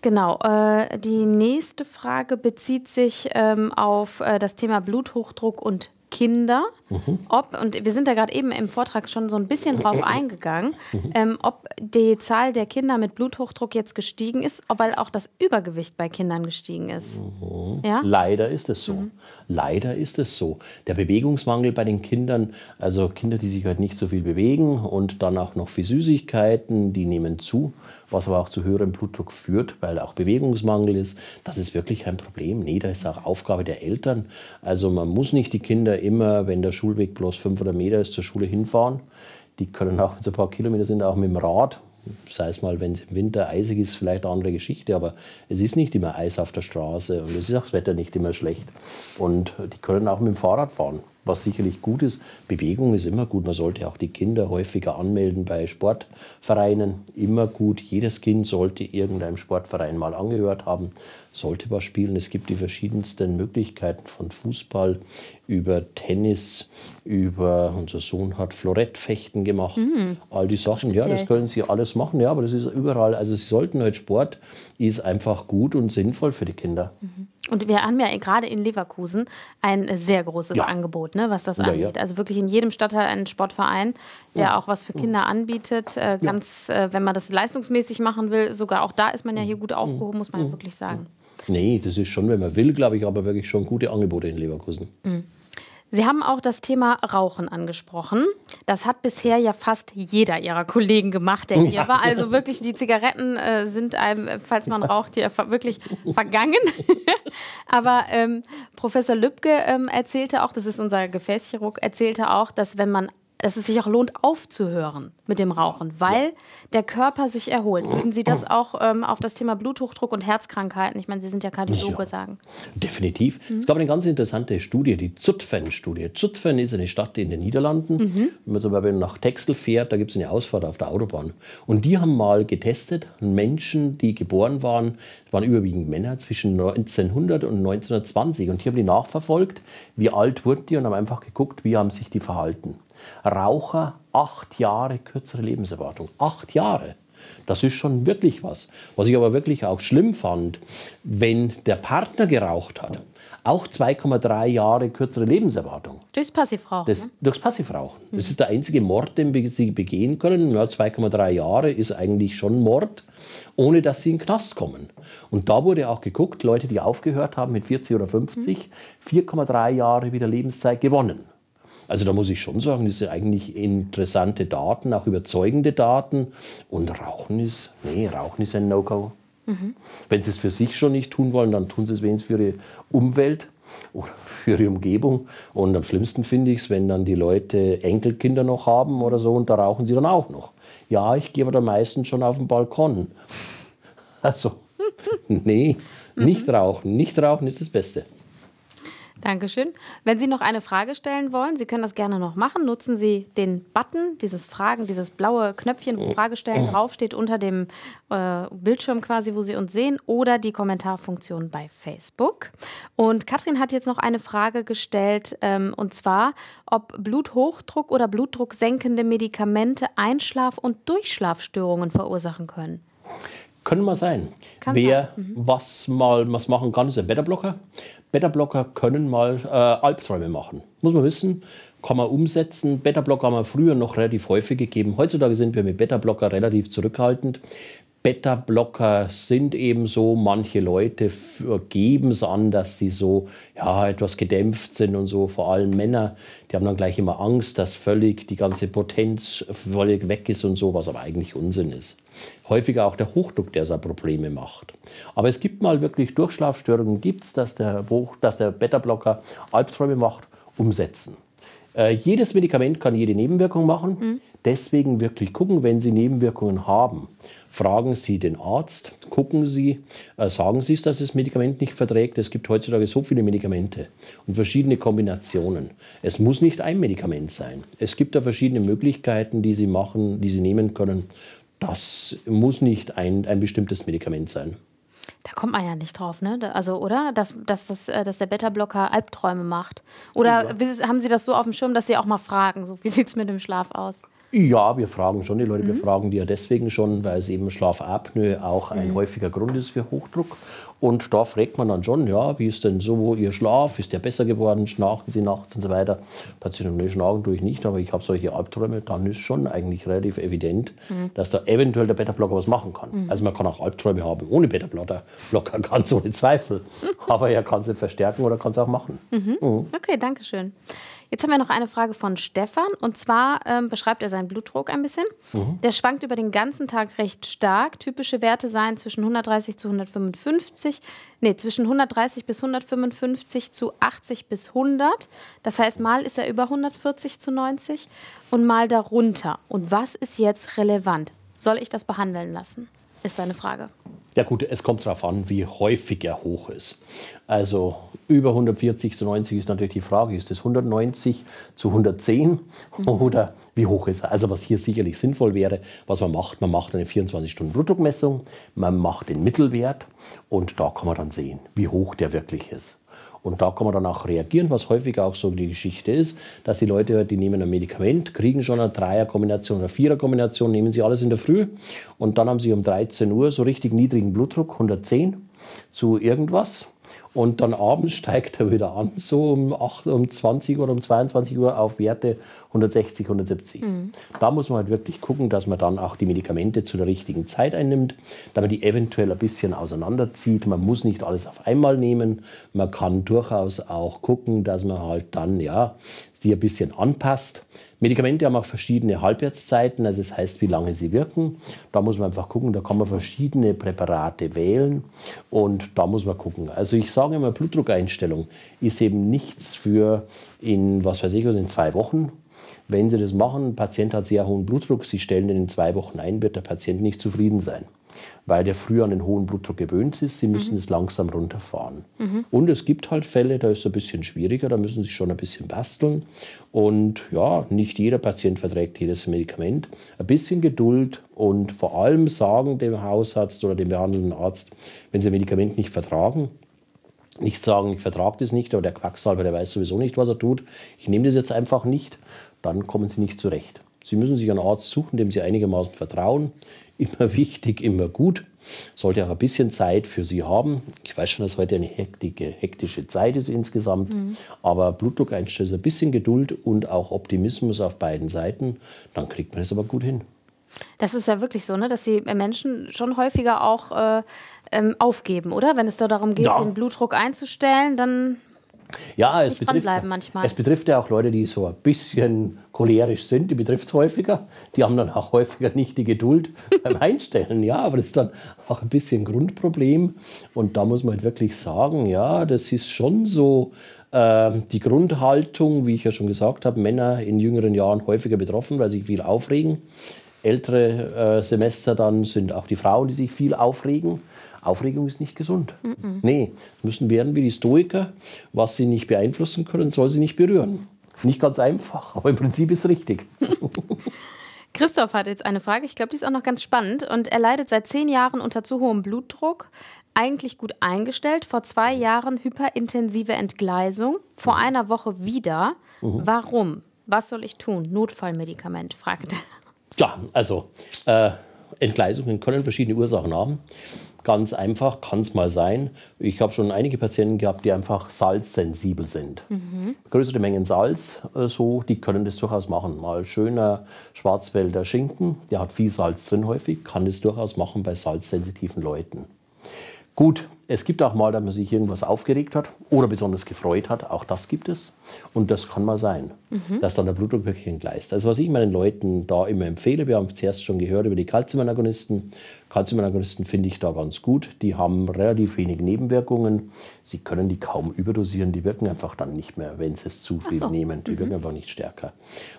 genau, äh, die nächste Frage bezieht sich ähm, auf äh, das Thema Bluthochdruck und Kinder, mhm. ob, und wir sind da gerade eben im Vortrag schon so ein bisschen drauf mhm. eingegangen, mhm. ähm, ob die Zahl der Kinder mit Bluthochdruck jetzt gestiegen ist, weil auch das Übergewicht bei Kindern gestiegen ist. Mhm. Ja? Leider ist es so. Mhm. Leider ist es so. Der Bewegungsmangel bei den Kindern, also Kinder, die sich halt nicht so viel bewegen und dann auch noch viel Süßigkeiten, die nehmen zu was aber auch zu höherem Blutdruck führt, weil auch Bewegungsmangel ist. Das ist wirklich ein Problem. Nee, da ist auch Aufgabe der Eltern. Also man muss nicht die Kinder immer, wenn der Schulweg bloß 500 Meter ist, zur Schule hinfahren. Die können auch, wenn es ein paar Kilometer sind, auch mit dem Rad sei es mal, wenn es im Winter eisig ist, vielleicht eine andere Geschichte, aber es ist nicht immer Eis auf der Straße und es ist auch das Wetter nicht immer schlecht. Und die können auch mit dem Fahrrad fahren, was sicherlich gut ist. Bewegung ist immer gut. Man sollte auch die Kinder häufiger anmelden bei Sportvereinen. Immer gut. Jedes Kind sollte irgendeinem Sportverein mal angehört haben. Sollte man spielen. Es gibt die verschiedensten Möglichkeiten von Fußball über Tennis, über unser Sohn hat Florettfechten gemacht. Mhm. All die Sachen, Speziell. ja, das können sie alles machen, ja, aber das ist überall. Also sie sollten halt Sport ist einfach gut und sinnvoll für die Kinder. Mhm. Und wir haben ja gerade in Leverkusen ein sehr großes ja. Angebot, ne, was das ja, angeht. Ja. Also wirklich in jedem Stadtteil einen Sportverein, der auch was für Kinder mhm. anbietet. Äh, ganz, äh, wenn man das leistungsmäßig machen will, sogar auch da ist man ja hier mhm. gut mhm. aufgehoben, muss man wirklich sagen. Nee, das ist schon, wenn man will, glaube ich, aber wirklich schon gute Angebote in Leverkusen. Mhm. Sie haben auch das Thema Rauchen angesprochen. Das hat bisher ja fast jeder Ihrer Kollegen gemacht, der hier ja. war. Also wirklich, die Zigaretten äh, sind einem, äh, falls man raucht, hier wirklich vergangen. Aber ähm, Professor Lübke ähm, erzählte auch, das ist unser Gefäßchirurg, erzählte auch, dass wenn man dass es sich auch lohnt, aufzuhören mit dem Rauchen, weil ja. der Körper sich erholt. Legen Sie das auch ähm, auf das Thema Bluthochdruck und Herzkrankheiten? Ich meine, Sie sind ja Kardiologe, ja, sagen. Definitiv. Mhm. Es gab eine ganz interessante Studie, die Zutphen-Studie. Zutphen ist eine Stadt in den Niederlanden. Mhm. Wenn man zum Beispiel nach Texel fährt, da gibt es eine Ausfahrt auf der Autobahn. Und die haben mal getestet, Menschen, die geboren waren, waren überwiegend Männer zwischen 1900 und 1920. Und die haben die nachverfolgt, wie alt wurden die und haben einfach geguckt, wie haben sich die verhalten. Raucher acht Jahre kürzere Lebenserwartung. Acht Jahre. Das ist schon wirklich was. Was ich aber wirklich auch schlimm fand, wenn der Partner geraucht hat, auch 2,3 Jahre kürzere Lebenserwartung. Durchs Passivrauchen? Das, ne? Durchs Passivrauchen. Mhm. Das ist der einzige Mord, den sie begehen können. Ja, 2,3 Jahre ist eigentlich schon Mord, ohne dass sie in den Knast kommen. Und da wurde auch geguckt, Leute, die aufgehört haben mit 40 oder 50, mhm. 4,3 Jahre wieder Lebenszeit gewonnen. Also da muss ich schon sagen, das sind eigentlich interessante Daten, auch überzeugende Daten. Und Rauchen ist, nee, Rauchen ist ein No-Go. Mhm. Wenn sie es für sich schon nicht tun wollen, dann tun sie es wenigstens für ihre Umwelt oder für ihre Umgebung. Und am schlimmsten finde ich es, wenn dann die Leute Enkelkinder noch haben oder so und da rauchen sie dann auch noch. Ja, ich gehe aber am meistens schon auf den Balkon. Also, nee, nicht mhm. rauchen. Nicht rauchen ist das Beste. Dankeschön. Wenn Sie noch eine Frage stellen wollen, Sie können das gerne noch machen. Nutzen Sie den Button, dieses Fragen, dieses blaue Knöpfchen, wo oh. Frage stellen oh. draufsteht, unter dem äh, Bildschirm quasi, wo Sie uns sehen, oder die Kommentarfunktion bei Facebook. Und Katrin hat jetzt noch eine Frage gestellt, ähm, und zwar, ob Bluthochdruck oder blutdrucksenkende Medikamente Einschlaf- und Durchschlafstörungen verursachen können. Können wir sein. Kann Wer sein. Mhm. was mal was machen kann, ist ein Beta-Blocker. Beta-Blocker können mal äh, Albträume machen. Muss man wissen, kann man umsetzen. Beta-Blocker haben wir früher noch relativ häufig gegeben. Heutzutage sind wir mit Beta-Blocker relativ zurückhaltend. Beta-Blocker sind eben so, manche Leute geben es an, dass sie so ja, etwas gedämpft sind und so, vor allem Männer, die haben dann gleich immer Angst, dass völlig die ganze Potenz völlig weg ist und so, was aber eigentlich Unsinn ist. Häufiger auch der Hochdruck, der so Probleme macht. Aber es gibt mal wirklich Durchschlafstörungen, gibt es, dass der, der Beta-Blocker Albträume macht, umsetzen. Äh, jedes Medikament kann jede Nebenwirkung machen. Mhm. Deswegen wirklich gucken, wenn Sie Nebenwirkungen haben. Fragen Sie den Arzt, gucken Sie, äh, sagen Sie es, dass das Medikament nicht verträgt. Es gibt heutzutage so viele Medikamente und verschiedene Kombinationen. Es muss nicht ein Medikament sein. Es gibt da verschiedene Möglichkeiten, die Sie machen, die Sie nehmen können. Das muss nicht ein, ein bestimmtes Medikament sein. Da kommt man ja nicht drauf, ne? Also, oder? Dass, dass, dass, äh, dass der Beta-Blocker Albträume macht. Oder ja. haben Sie das so auf dem Schirm, dass Sie auch mal fragen, so, wie sieht es mit dem Schlaf aus? Ja, wir fragen schon die Leute. Mhm. Wir fragen die ja deswegen schon, weil es eben Schlafapnoe auch ein mhm. häufiger Grund ist für Hochdruck. Und da fragt man dann schon, ja, wie ist denn so Ihr Schlaf? Ist der besser geworden? Schnarchen Sie nachts und so weiter? Patienten, ne, schnarchen tue ich nicht, aber ich habe solche Albträume. Dann ist schon eigentlich relativ evident, mhm. dass da eventuell der Beta-Blocker was machen kann. Mhm. Also man kann auch Albträume haben ohne Beta-Blocker, ganz ohne Zweifel. aber er kann sie verstärken oder kann es auch machen. Mhm. Mhm. Okay, danke schön. Jetzt haben wir noch eine Frage von Stefan. Und zwar ähm, beschreibt er seinen Blutdruck ein bisschen. Mhm. Der schwankt über den ganzen Tag recht stark. Typische Werte seien zwischen 130 zu 155, nee, zwischen 130 bis 155 zu 80 bis 100. Das heißt, mal ist er über 140 zu 90 und mal darunter. Und was ist jetzt relevant? Soll ich das behandeln lassen? ist seine Frage. Ja gut, es kommt darauf an, wie häufig er hoch ist. Also über 140 zu 90 ist natürlich die Frage, ist es 190 zu 110 mhm. oder wie hoch ist er? Also was hier sicherlich sinnvoll wäre, was man macht, man macht eine 24-Stunden-Blutdruckmessung, man macht den Mittelwert und da kann man dann sehen, wie hoch der wirklich ist. Und da kann man dann auch reagieren, was häufig auch so die Geschichte ist, dass die Leute, halt, die nehmen ein Medikament, kriegen schon eine Dreierkombination oder Viererkombination, nehmen sie alles in der Früh und dann haben sie um 13 Uhr so richtig niedrigen Blutdruck, 110 zu irgendwas. Und dann abends steigt er wieder an, so um, 8, um 20 oder um 22 Uhr auf Werte 160, 170. Mhm. Da muss man halt wirklich gucken, dass man dann auch die Medikamente zu der richtigen Zeit einnimmt, damit man die eventuell ein bisschen auseinanderzieht. Man muss nicht alles auf einmal nehmen. Man kann durchaus auch gucken, dass man halt dann, ja, die ein bisschen anpasst. Medikamente haben auch verschiedene Halbwertszeiten, also das heißt, wie lange sie wirken. Da muss man einfach gucken, da kann man verschiedene Präparate wählen und da muss man gucken. Also ich sage immer, Blutdruckeinstellung ist eben nichts für in, was weiß ich was, in zwei Wochen, wenn Sie das machen, ein Patient hat sehr hohen Blutdruck, Sie stellen den in zwei Wochen ein, wird der Patient nicht zufrieden sein, weil der früher an den hohen Blutdruck gewöhnt ist. Sie müssen mhm. es langsam runterfahren. Mhm. Und es gibt halt Fälle, da ist es ein bisschen schwieriger, da müssen Sie schon ein bisschen basteln. Und ja, nicht jeder Patient verträgt jedes Medikament. Ein bisschen Geduld und vor allem sagen dem Hausarzt oder dem behandelnden Arzt, wenn Sie ein Medikament nicht vertragen, nicht sagen, ich vertrage das nicht, aber der Quacksalber, der weiß sowieso nicht, was er tut. Ich nehme das jetzt einfach nicht, dann kommen sie nicht zurecht. Sie müssen sich einen Arzt suchen, dem Sie einigermaßen vertrauen. Immer wichtig, immer gut. Sollte auch ein bisschen Zeit für Sie haben. Ich weiß schon, dass heute eine hektike, hektische Zeit ist insgesamt. Mhm. Aber Blutdruck einstellen ist ein bisschen Geduld und auch Optimismus auf beiden Seiten. Dann kriegt man es aber gut hin. Das ist ja wirklich so, ne? dass Sie Menschen schon häufiger auch äh, ähm, aufgeben, oder? Wenn es da darum geht, ja. den Blutdruck einzustellen, dann ja, es betrifft, es betrifft ja auch Leute, die so ein bisschen cholerisch sind, die betrifft es häufiger. Die haben dann auch häufiger nicht die Geduld beim Einstellen, ja, aber das ist dann auch ein bisschen ein Grundproblem. Und da muss man halt wirklich sagen, ja, das ist schon so äh, die Grundhaltung, wie ich ja schon gesagt habe, Männer in jüngeren Jahren häufiger betroffen, weil sie sich viel aufregen. Ältere äh, Semester dann sind auch die Frauen, die sich viel aufregen Aufregung ist nicht gesund. Mhm. Nee, müssen werden wie die Stoiker, was sie nicht beeinflussen können, soll sie nicht berühren. Nicht ganz einfach, aber im Prinzip ist richtig. Christoph hat jetzt eine Frage, ich glaube, die ist auch noch ganz spannend. Und er leidet seit zehn Jahren unter zu hohem Blutdruck, eigentlich gut eingestellt, vor zwei Jahren hyperintensive Entgleisung, vor einer Woche wieder. Mhm. Warum? Was soll ich tun? Notfallmedikament, fragt er. Ja, also äh, Entgleisungen können verschiedene Ursachen haben. Ganz einfach kann es mal sein. Ich habe schon einige Patienten gehabt, die einfach salzsensibel sind. Mhm. Größere Mengen Salz, äh, so, die können das durchaus machen. Mal schöner Schwarzwälder Schinken, der hat viel Salz drin häufig, kann das durchaus machen bei salzsensitiven Leuten. Gut, es gibt auch mal, dass man sich irgendwas aufgeregt hat oder besonders gefreut hat. Auch das gibt es. Und das kann mal sein, mhm. dass dann der Blutdruck wirklich entgleist. Also was ich meinen Leuten da immer empfehle, wir haben zuerst schon gehört über die Calcium-Anagonisten, Calciumantagonisten finde ich da ganz gut. Die haben relativ wenig Nebenwirkungen. Sie können die kaum überdosieren. Die wirken einfach dann nicht mehr, wenn sie es zu viel so. nehmen. Die mhm. wirken einfach nicht stärker.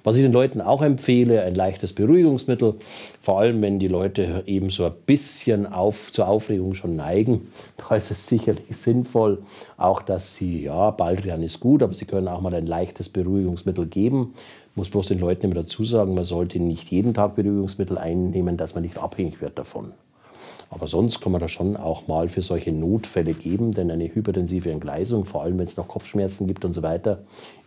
Was ich den Leuten auch empfehle, ein leichtes Beruhigungsmittel. Vor allem, wenn die Leute eben so ein bisschen auf, zur Aufregung schon neigen. Da ist es sicherlich sinnvoll, auch dass sie, ja, Baldrian ist gut, aber sie können auch mal ein leichtes Beruhigungsmittel geben muss bloß den Leuten immer dazu sagen, man sollte nicht jeden Tag Beruhigungsmittel einnehmen, dass man nicht abhängig wird davon. Aber sonst kann man das schon auch mal für solche Notfälle geben, denn eine hypertensive Entgleisung, vor allem wenn es noch Kopfschmerzen gibt und so weiter,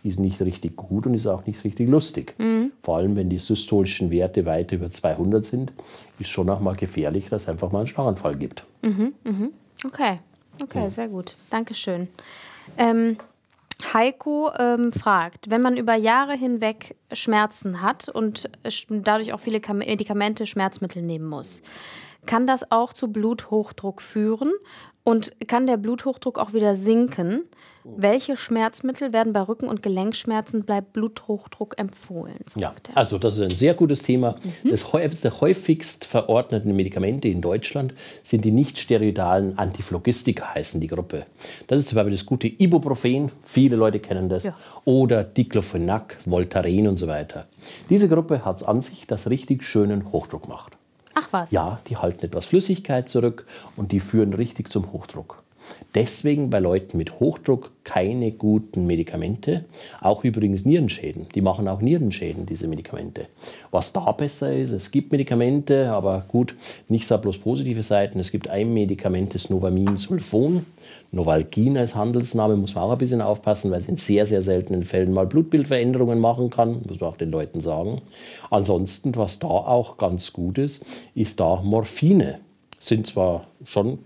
ist nicht richtig gut und ist auch nicht richtig lustig. Mhm. Vor allem, wenn die systolischen Werte weit über 200 sind, ist schon auch mal gefährlich, dass es einfach mal einen Schlaganfall gibt. Mhm, mhm. Okay, okay, ja. sehr gut. Dankeschön. Ähm Heiko ähm, fragt, wenn man über Jahre hinweg Schmerzen hat und dadurch auch viele Medikamente, Schmerzmittel nehmen muss, kann das auch zu Bluthochdruck führen und kann der Bluthochdruck auch wieder sinken? Welche Schmerzmittel werden bei Rücken- und Gelenkschmerzen bleibt Bluthochdruck empfohlen? Ja, also das ist ein sehr gutes Thema. Mhm. Das häufigst verordneten Medikamente in Deutschland sind die nicht-steroidalen Antiphlogistika, heißen die Gruppe. Das ist zum Beispiel das gute Ibuprofen, viele Leute kennen das, ja. oder Diclofenac, Voltaren und so weiter. Diese Gruppe hat es an sich, dass richtig schönen Hochdruck macht. Ach was. Ja, die halten etwas Flüssigkeit zurück und die führen richtig zum Hochdruck. Deswegen bei Leuten mit Hochdruck keine guten Medikamente. Auch übrigens Nierenschäden. Die machen auch Nierenschäden, diese Medikamente. Was da besser ist, es gibt Medikamente, aber gut, nicht so bloß positive Seiten. Es gibt ein Medikament, das Novamin-Sulfon. Novalgin als Handelsname muss man auch ein bisschen aufpassen, weil es in sehr, sehr seltenen Fällen mal Blutbildveränderungen machen kann, muss man auch den Leuten sagen. Ansonsten, was da auch ganz gut ist, ist da Morphine sind zwar schon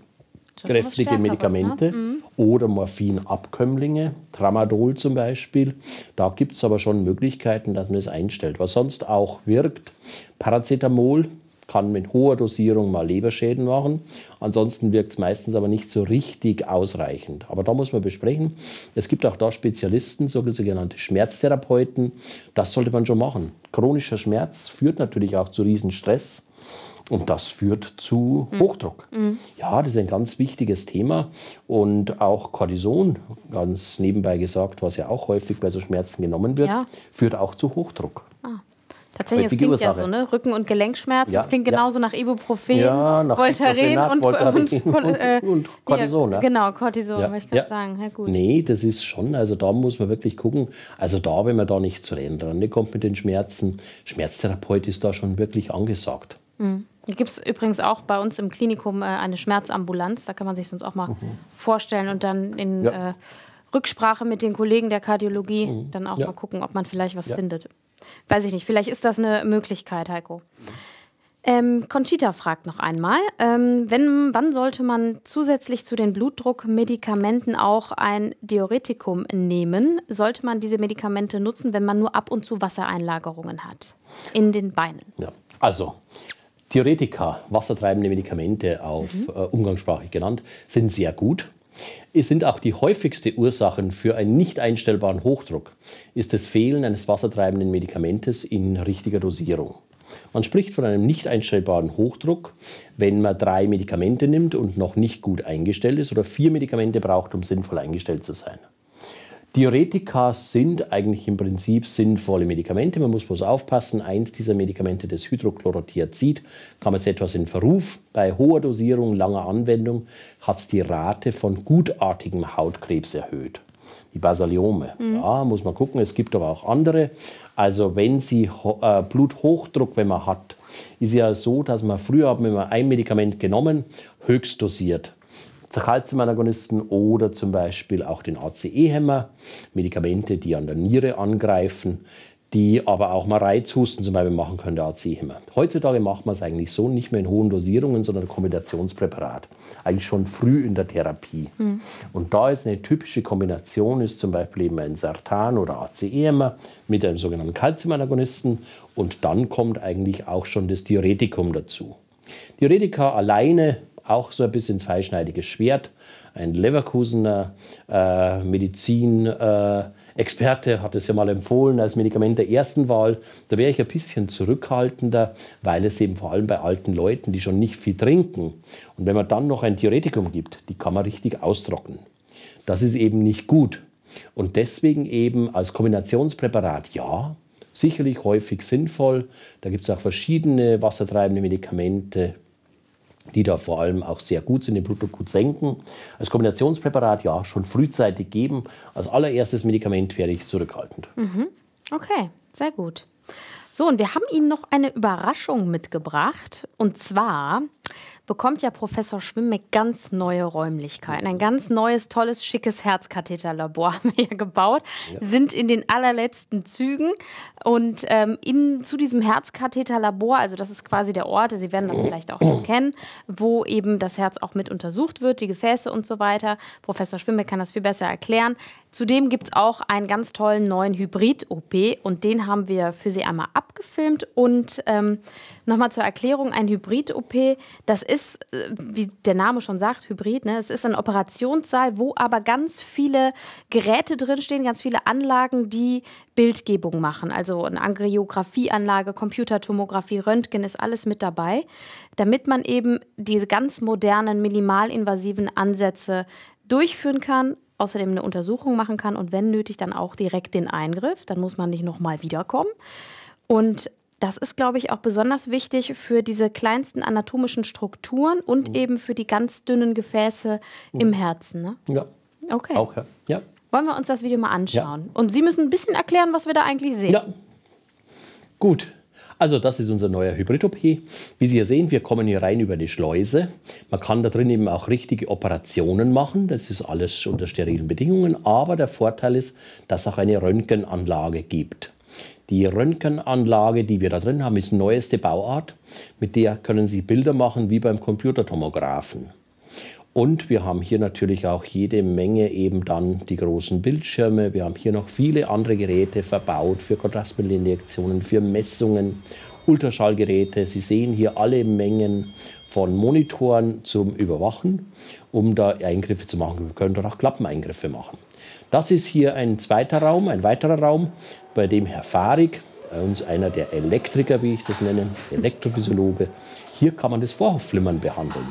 kräftige Medikamente was, ne? mhm. oder Morphinabkömmlinge, Tramadol zum Beispiel. Da gibt es aber schon Möglichkeiten, dass man es einstellt. Was sonst auch wirkt, Paracetamol kann mit hoher Dosierung mal Leberschäden machen. Ansonsten wirkt es meistens aber nicht so richtig ausreichend. Aber da muss man besprechen. Es gibt auch da Spezialisten, sogenannte Schmerztherapeuten. Das sollte man schon machen. Chronischer Schmerz führt natürlich auch zu Riesenstress. Stress. Und das führt zu Hochdruck. Mhm. Ja, das ist ein ganz wichtiges Thema. Und auch Cortison, ganz nebenbei gesagt, was ja auch häufig bei so Schmerzen genommen wird, ja. führt auch zu Hochdruck. Ah. Tatsächlich, das klingt Ursache. ja so, ne? Rücken- und Gelenkschmerzen, ja, das klingt genauso ja. nach Ibuprofen, ja, nach Voltaren, und, Voltaren und, und, äh, und, Cortison. Ja, ne? Genau, Cortison, ja, wollte ich gerade sagen. Ja, gut. Nee, das ist schon, also da muss man wirklich gucken. Also da, wenn man da nicht zu reden kommt mit den Schmerzen, Schmerztherapeut ist da schon wirklich angesagt. Mhm. Gibt es übrigens auch bei uns im Klinikum äh, eine Schmerzambulanz, da kann man sich sonst auch mal mhm. vorstellen und dann in ja. äh, Rücksprache mit den Kollegen der Kardiologie mhm. dann auch ja. mal gucken, ob man vielleicht was ja. findet. Weiß ich nicht, vielleicht ist das eine Möglichkeit, Heiko. Ähm, Conchita fragt noch einmal, ähm, wenn, wann sollte man zusätzlich zu den Blutdruckmedikamenten auch ein Diuretikum nehmen? Sollte man diese Medikamente nutzen, wenn man nur ab und zu Wassereinlagerungen hat in den Beinen? Ja, also Theoretika, wassertreibende Medikamente auf mhm. äh, umgangssprachlich genannt, sind sehr gut. Es sind auch die häufigste Ursachen für einen nicht einstellbaren Hochdruck, ist das Fehlen eines wassertreibenden Medikamentes in richtiger Dosierung. Man spricht von einem nicht einstellbaren Hochdruck, wenn man drei Medikamente nimmt und noch nicht gut eingestellt ist oder vier Medikamente braucht, um sinnvoll eingestellt zu sein. Diuretika sind eigentlich im Prinzip sinnvolle Medikamente. Man muss bloß aufpassen. Eins dieser Medikamente, das Hydrochlorothiazid, kam jetzt etwas in Verruf. Bei hoher Dosierung, langer Anwendung hat es die Rate von gutartigem Hautkrebs erhöht. Die Basaliome. Mhm. Ja, muss man gucken. Es gibt aber auch andere. Also wenn Sie äh, Bluthochdruck, wenn man hat, ist ja so, dass man früher wenn man ein Medikament genommen, höchst dosiert. Calciumantagonisten oder zum Beispiel auch den ACE-Hämmer, Medikamente, die an der Niere angreifen, die aber auch mal Reizhusten zum Beispiel machen können, der ACE-Hämmer. Heutzutage macht man es eigentlich so, nicht mehr in hohen Dosierungen, sondern Kombinationspräparat. Eigentlich schon früh in der Therapie. Mhm. Und da ist eine typische Kombination, ist zum Beispiel eben ein Sartan oder ACE-Hämmer mit einem sogenannten Calciumantagonisten und dann kommt eigentlich auch schon das Diuretikum dazu. Diuretika alleine auch so ein bisschen zweischneidiges Schwert. Ein Leverkusener äh, Medizin. Äh, Experte hat es ja mal empfohlen als Medikament der ersten Wahl. Da wäre ich ein bisschen zurückhaltender, weil es eben vor allem bei alten Leuten, die schon nicht viel trinken, und wenn man dann noch ein Theoretikum gibt, die kann man richtig austrocknen. Das ist eben nicht gut. Und deswegen eben als Kombinationspräparat ja, sicherlich häufig sinnvoll. Da gibt es auch verschiedene wassertreibende Medikamente, die da vor allem auch sehr gut sind, den Blutdruck senken. Als Kombinationspräparat ja, schon frühzeitig geben. Als allererstes Medikament wäre ich zurückhaltend. Mhm. Okay, sehr gut. So, und wir haben Ihnen noch eine Überraschung mitgebracht. Und zwar bekommt ja Professor Schwimmeck ganz neue Räumlichkeiten. Ein ganz neues, tolles, schickes Herzkatheterlabor haben wir ja gebaut, ja. sind in den allerletzten Zügen. Und ähm, in, zu diesem Herzkatheterlabor, also das ist quasi der Ort, Sie werden das vielleicht auch schon kennen, wo eben das Herz auch mit untersucht wird, die Gefäße und so weiter. Professor Schwimmeck kann das viel besser erklären. Zudem gibt es auch einen ganz tollen neuen Hybrid-OP und den haben wir für Sie einmal abgefilmt. Und ähm, nochmal zur Erklärung, ein Hybrid-OP, das ist, äh, wie der Name schon sagt, Hybrid. Ne? Es ist ein Operationssaal, wo aber ganz viele Geräte drinstehen, ganz viele Anlagen, die Bildgebung machen. Also eine Angiografieanlage, Computertomographie, Röntgen ist alles mit dabei, damit man eben diese ganz modernen, minimalinvasiven Ansätze durchführen kann, außerdem eine Untersuchung machen kann und wenn nötig dann auch direkt den Eingriff. Dann muss man nicht nochmal wiederkommen. Und das ist, glaube ich, auch besonders wichtig für diese kleinsten anatomischen Strukturen und mhm. eben für die ganz dünnen Gefäße mhm. im Herzen. Ne? Ja. Okay. Auch, ja. ja. Wollen wir uns das Video mal anschauen? Ja. Und Sie müssen ein bisschen erklären, was wir da eigentlich sehen. Ja. Gut. Also das ist unser neuer Hybrid-OP. Wie Sie hier sehen, wir kommen hier rein über die Schleuse. Man kann da drin eben auch richtige Operationen machen. Das ist alles unter sterilen Bedingungen. Aber der Vorteil ist, dass es auch eine Röntgenanlage gibt. Die Röntgenanlage, die wir da drin haben, ist neueste Bauart. Mit der können Sie Bilder machen wie beim Computertomographen. Und wir haben hier natürlich auch jede Menge eben dann die großen Bildschirme. Wir haben hier noch viele andere Geräte verbaut für Kontrastmittelinjektionen, für Messungen, Ultraschallgeräte. Sie sehen hier alle Mengen von Monitoren zum Überwachen, um da Eingriffe zu machen. Wir können dort auch Klappeneingriffe machen. Das ist hier ein zweiter Raum, ein weiterer Raum, bei dem Herr Fahrig, bei uns einer der Elektriker, wie ich das nenne, Elektrophysiologe, hier kann man das Vorhofflimmern behandeln.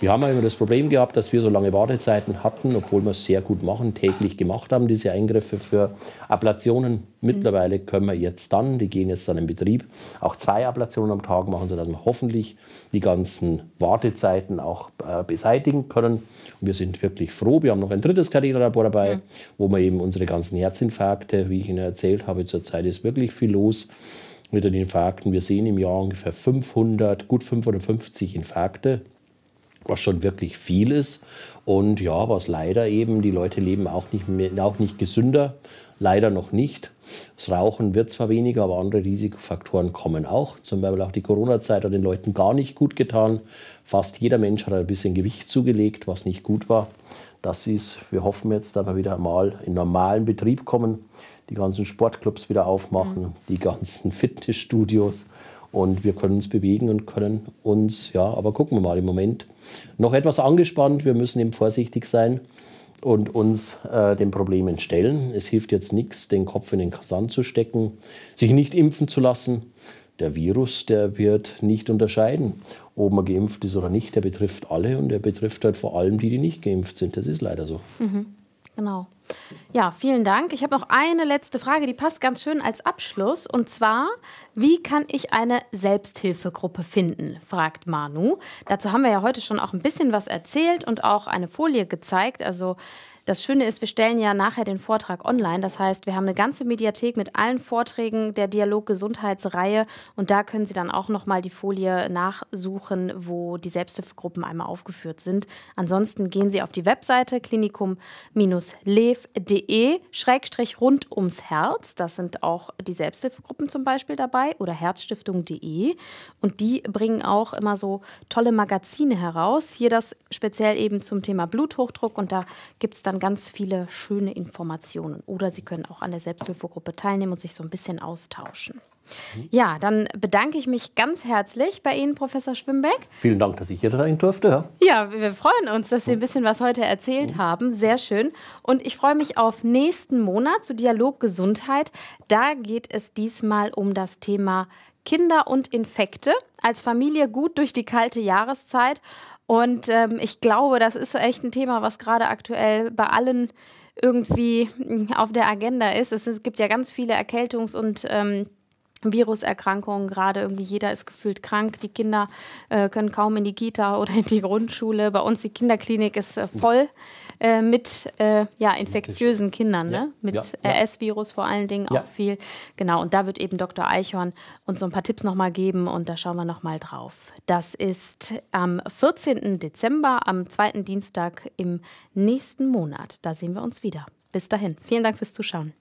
Wir haben immer das Problem gehabt, dass wir so lange Wartezeiten hatten, obwohl wir es sehr gut machen, täglich gemacht haben, diese Eingriffe für Ablationen. Mittlerweile können wir jetzt dann, die gehen jetzt dann in Betrieb, auch zwei Ablationen am Tag machen, sodass wir hoffentlich die ganzen Wartezeiten auch äh, beseitigen können. Und wir sind wirklich froh. Wir haben noch ein drittes Karrierelabor dabei, ja. wo wir eben unsere ganzen Herzinfarkte, wie ich Ihnen erzählt habe, zurzeit ist wirklich viel los mit den Infarkten. Wir sehen im Jahr ungefähr 500, gut 550 Infarkte was schon wirklich viel ist. Und ja, was leider eben, die Leute leben auch nicht, mehr, auch nicht gesünder, leider noch nicht. Das Rauchen wird zwar weniger, aber andere Risikofaktoren kommen auch. Zum Beispiel auch die Corona-Zeit hat den Leuten gar nicht gut getan. Fast jeder Mensch hat ein bisschen Gewicht zugelegt, was nicht gut war. Das ist, wir hoffen jetzt, dass wir wieder mal in normalen Betrieb kommen, die ganzen Sportclubs wieder aufmachen, mhm. die ganzen Fitnessstudios und wir können uns bewegen und können uns, ja, aber gucken wir mal, im Moment noch etwas angespannt. Wir müssen eben vorsichtig sein und uns äh, den Problemen stellen. Es hilft jetzt nichts, den Kopf in den Sand zu stecken, sich nicht impfen zu lassen. Der Virus, der wird nicht unterscheiden, ob man geimpft ist oder nicht. Der betrifft alle und der betrifft halt vor allem die, die nicht geimpft sind. Das ist leider so. Mhm. Genau. Ja, vielen Dank. Ich habe noch eine letzte Frage, die passt ganz schön als Abschluss. Und zwar, wie kann ich eine Selbsthilfegruppe finden? fragt Manu. Dazu haben wir ja heute schon auch ein bisschen was erzählt und auch eine Folie gezeigt. Also das Schöne ist, wir stellen ja nachher den Vortrag online. Das heißt, wir haben eine ganze Mediathek mit allen Vorträgen der Dialog Gesundheitsreihe und da können Sie dann auch nochmal die Folie nachsuchen, wo die Selbsthilfegruppen einmal aufgeführt sind. Ansonsten gehen Sie auf die Webseite klinikum-lev.de schrägstrich rund ums Herz. Das sind auch die Selbsthilfegruppen zum Beispiel dabei oder herzstiftung.de und die bringen auch immer so tolle Magazine heraus. Hier das speziell eben zum Thema Bluthochdruck und da gibt es dann dann ganz viele schöne Informationen. Oder Sie können auch an der Selbsthilfegruppe teilnehmen und sich so ein bisschen austauschen. Mhm. Ja, dann bedanke ich mich ganz herzlich bei Ihnen, Professor Schwimbeck. Vielen Dank, dass ich hier sein durfte. Ja. ja, wir freuen uns, dass Sie ein mhm. bisschen was heute erzählt mhm. haben. Sehr schön. Und ich freue mich auf nächsten Monat zu Dialog Gesundheit. Da geht es diesmal um das Thema Kinder und Infekte. Als Familie gut durch die kalte Jahreszeit und ähm, ich glaube, das ist echt ein Thema, was gerade aktuell bei allen irgendwie hm, auf der Agenda ist. Es, es gibt ja ganz viele Erkältungs- und ähm, Viruserkrankungen gerade irgendwie jeder ist gefühlt krank. Die Kinder äh, können kaum in die Kita oder in die Grundschule. Bei uns die Kinderklinik ist äh, voll. Äh, mit äh, ja, infektiösen Kindern, ne? ja. ne? mit ja. RS-Virus vor allen Dingen auch viel. Genau, und da wird eben Dr. Eichhorn uns so ein paar Tipps nochmal geben und da schauen wir nochmal drauf. Das ist am 14. Dezember, am zweiten Dienstag im nächsten Monat. Da sehen wir uns wieder. Bis dahin, vielen Dank fürs Zuschauen.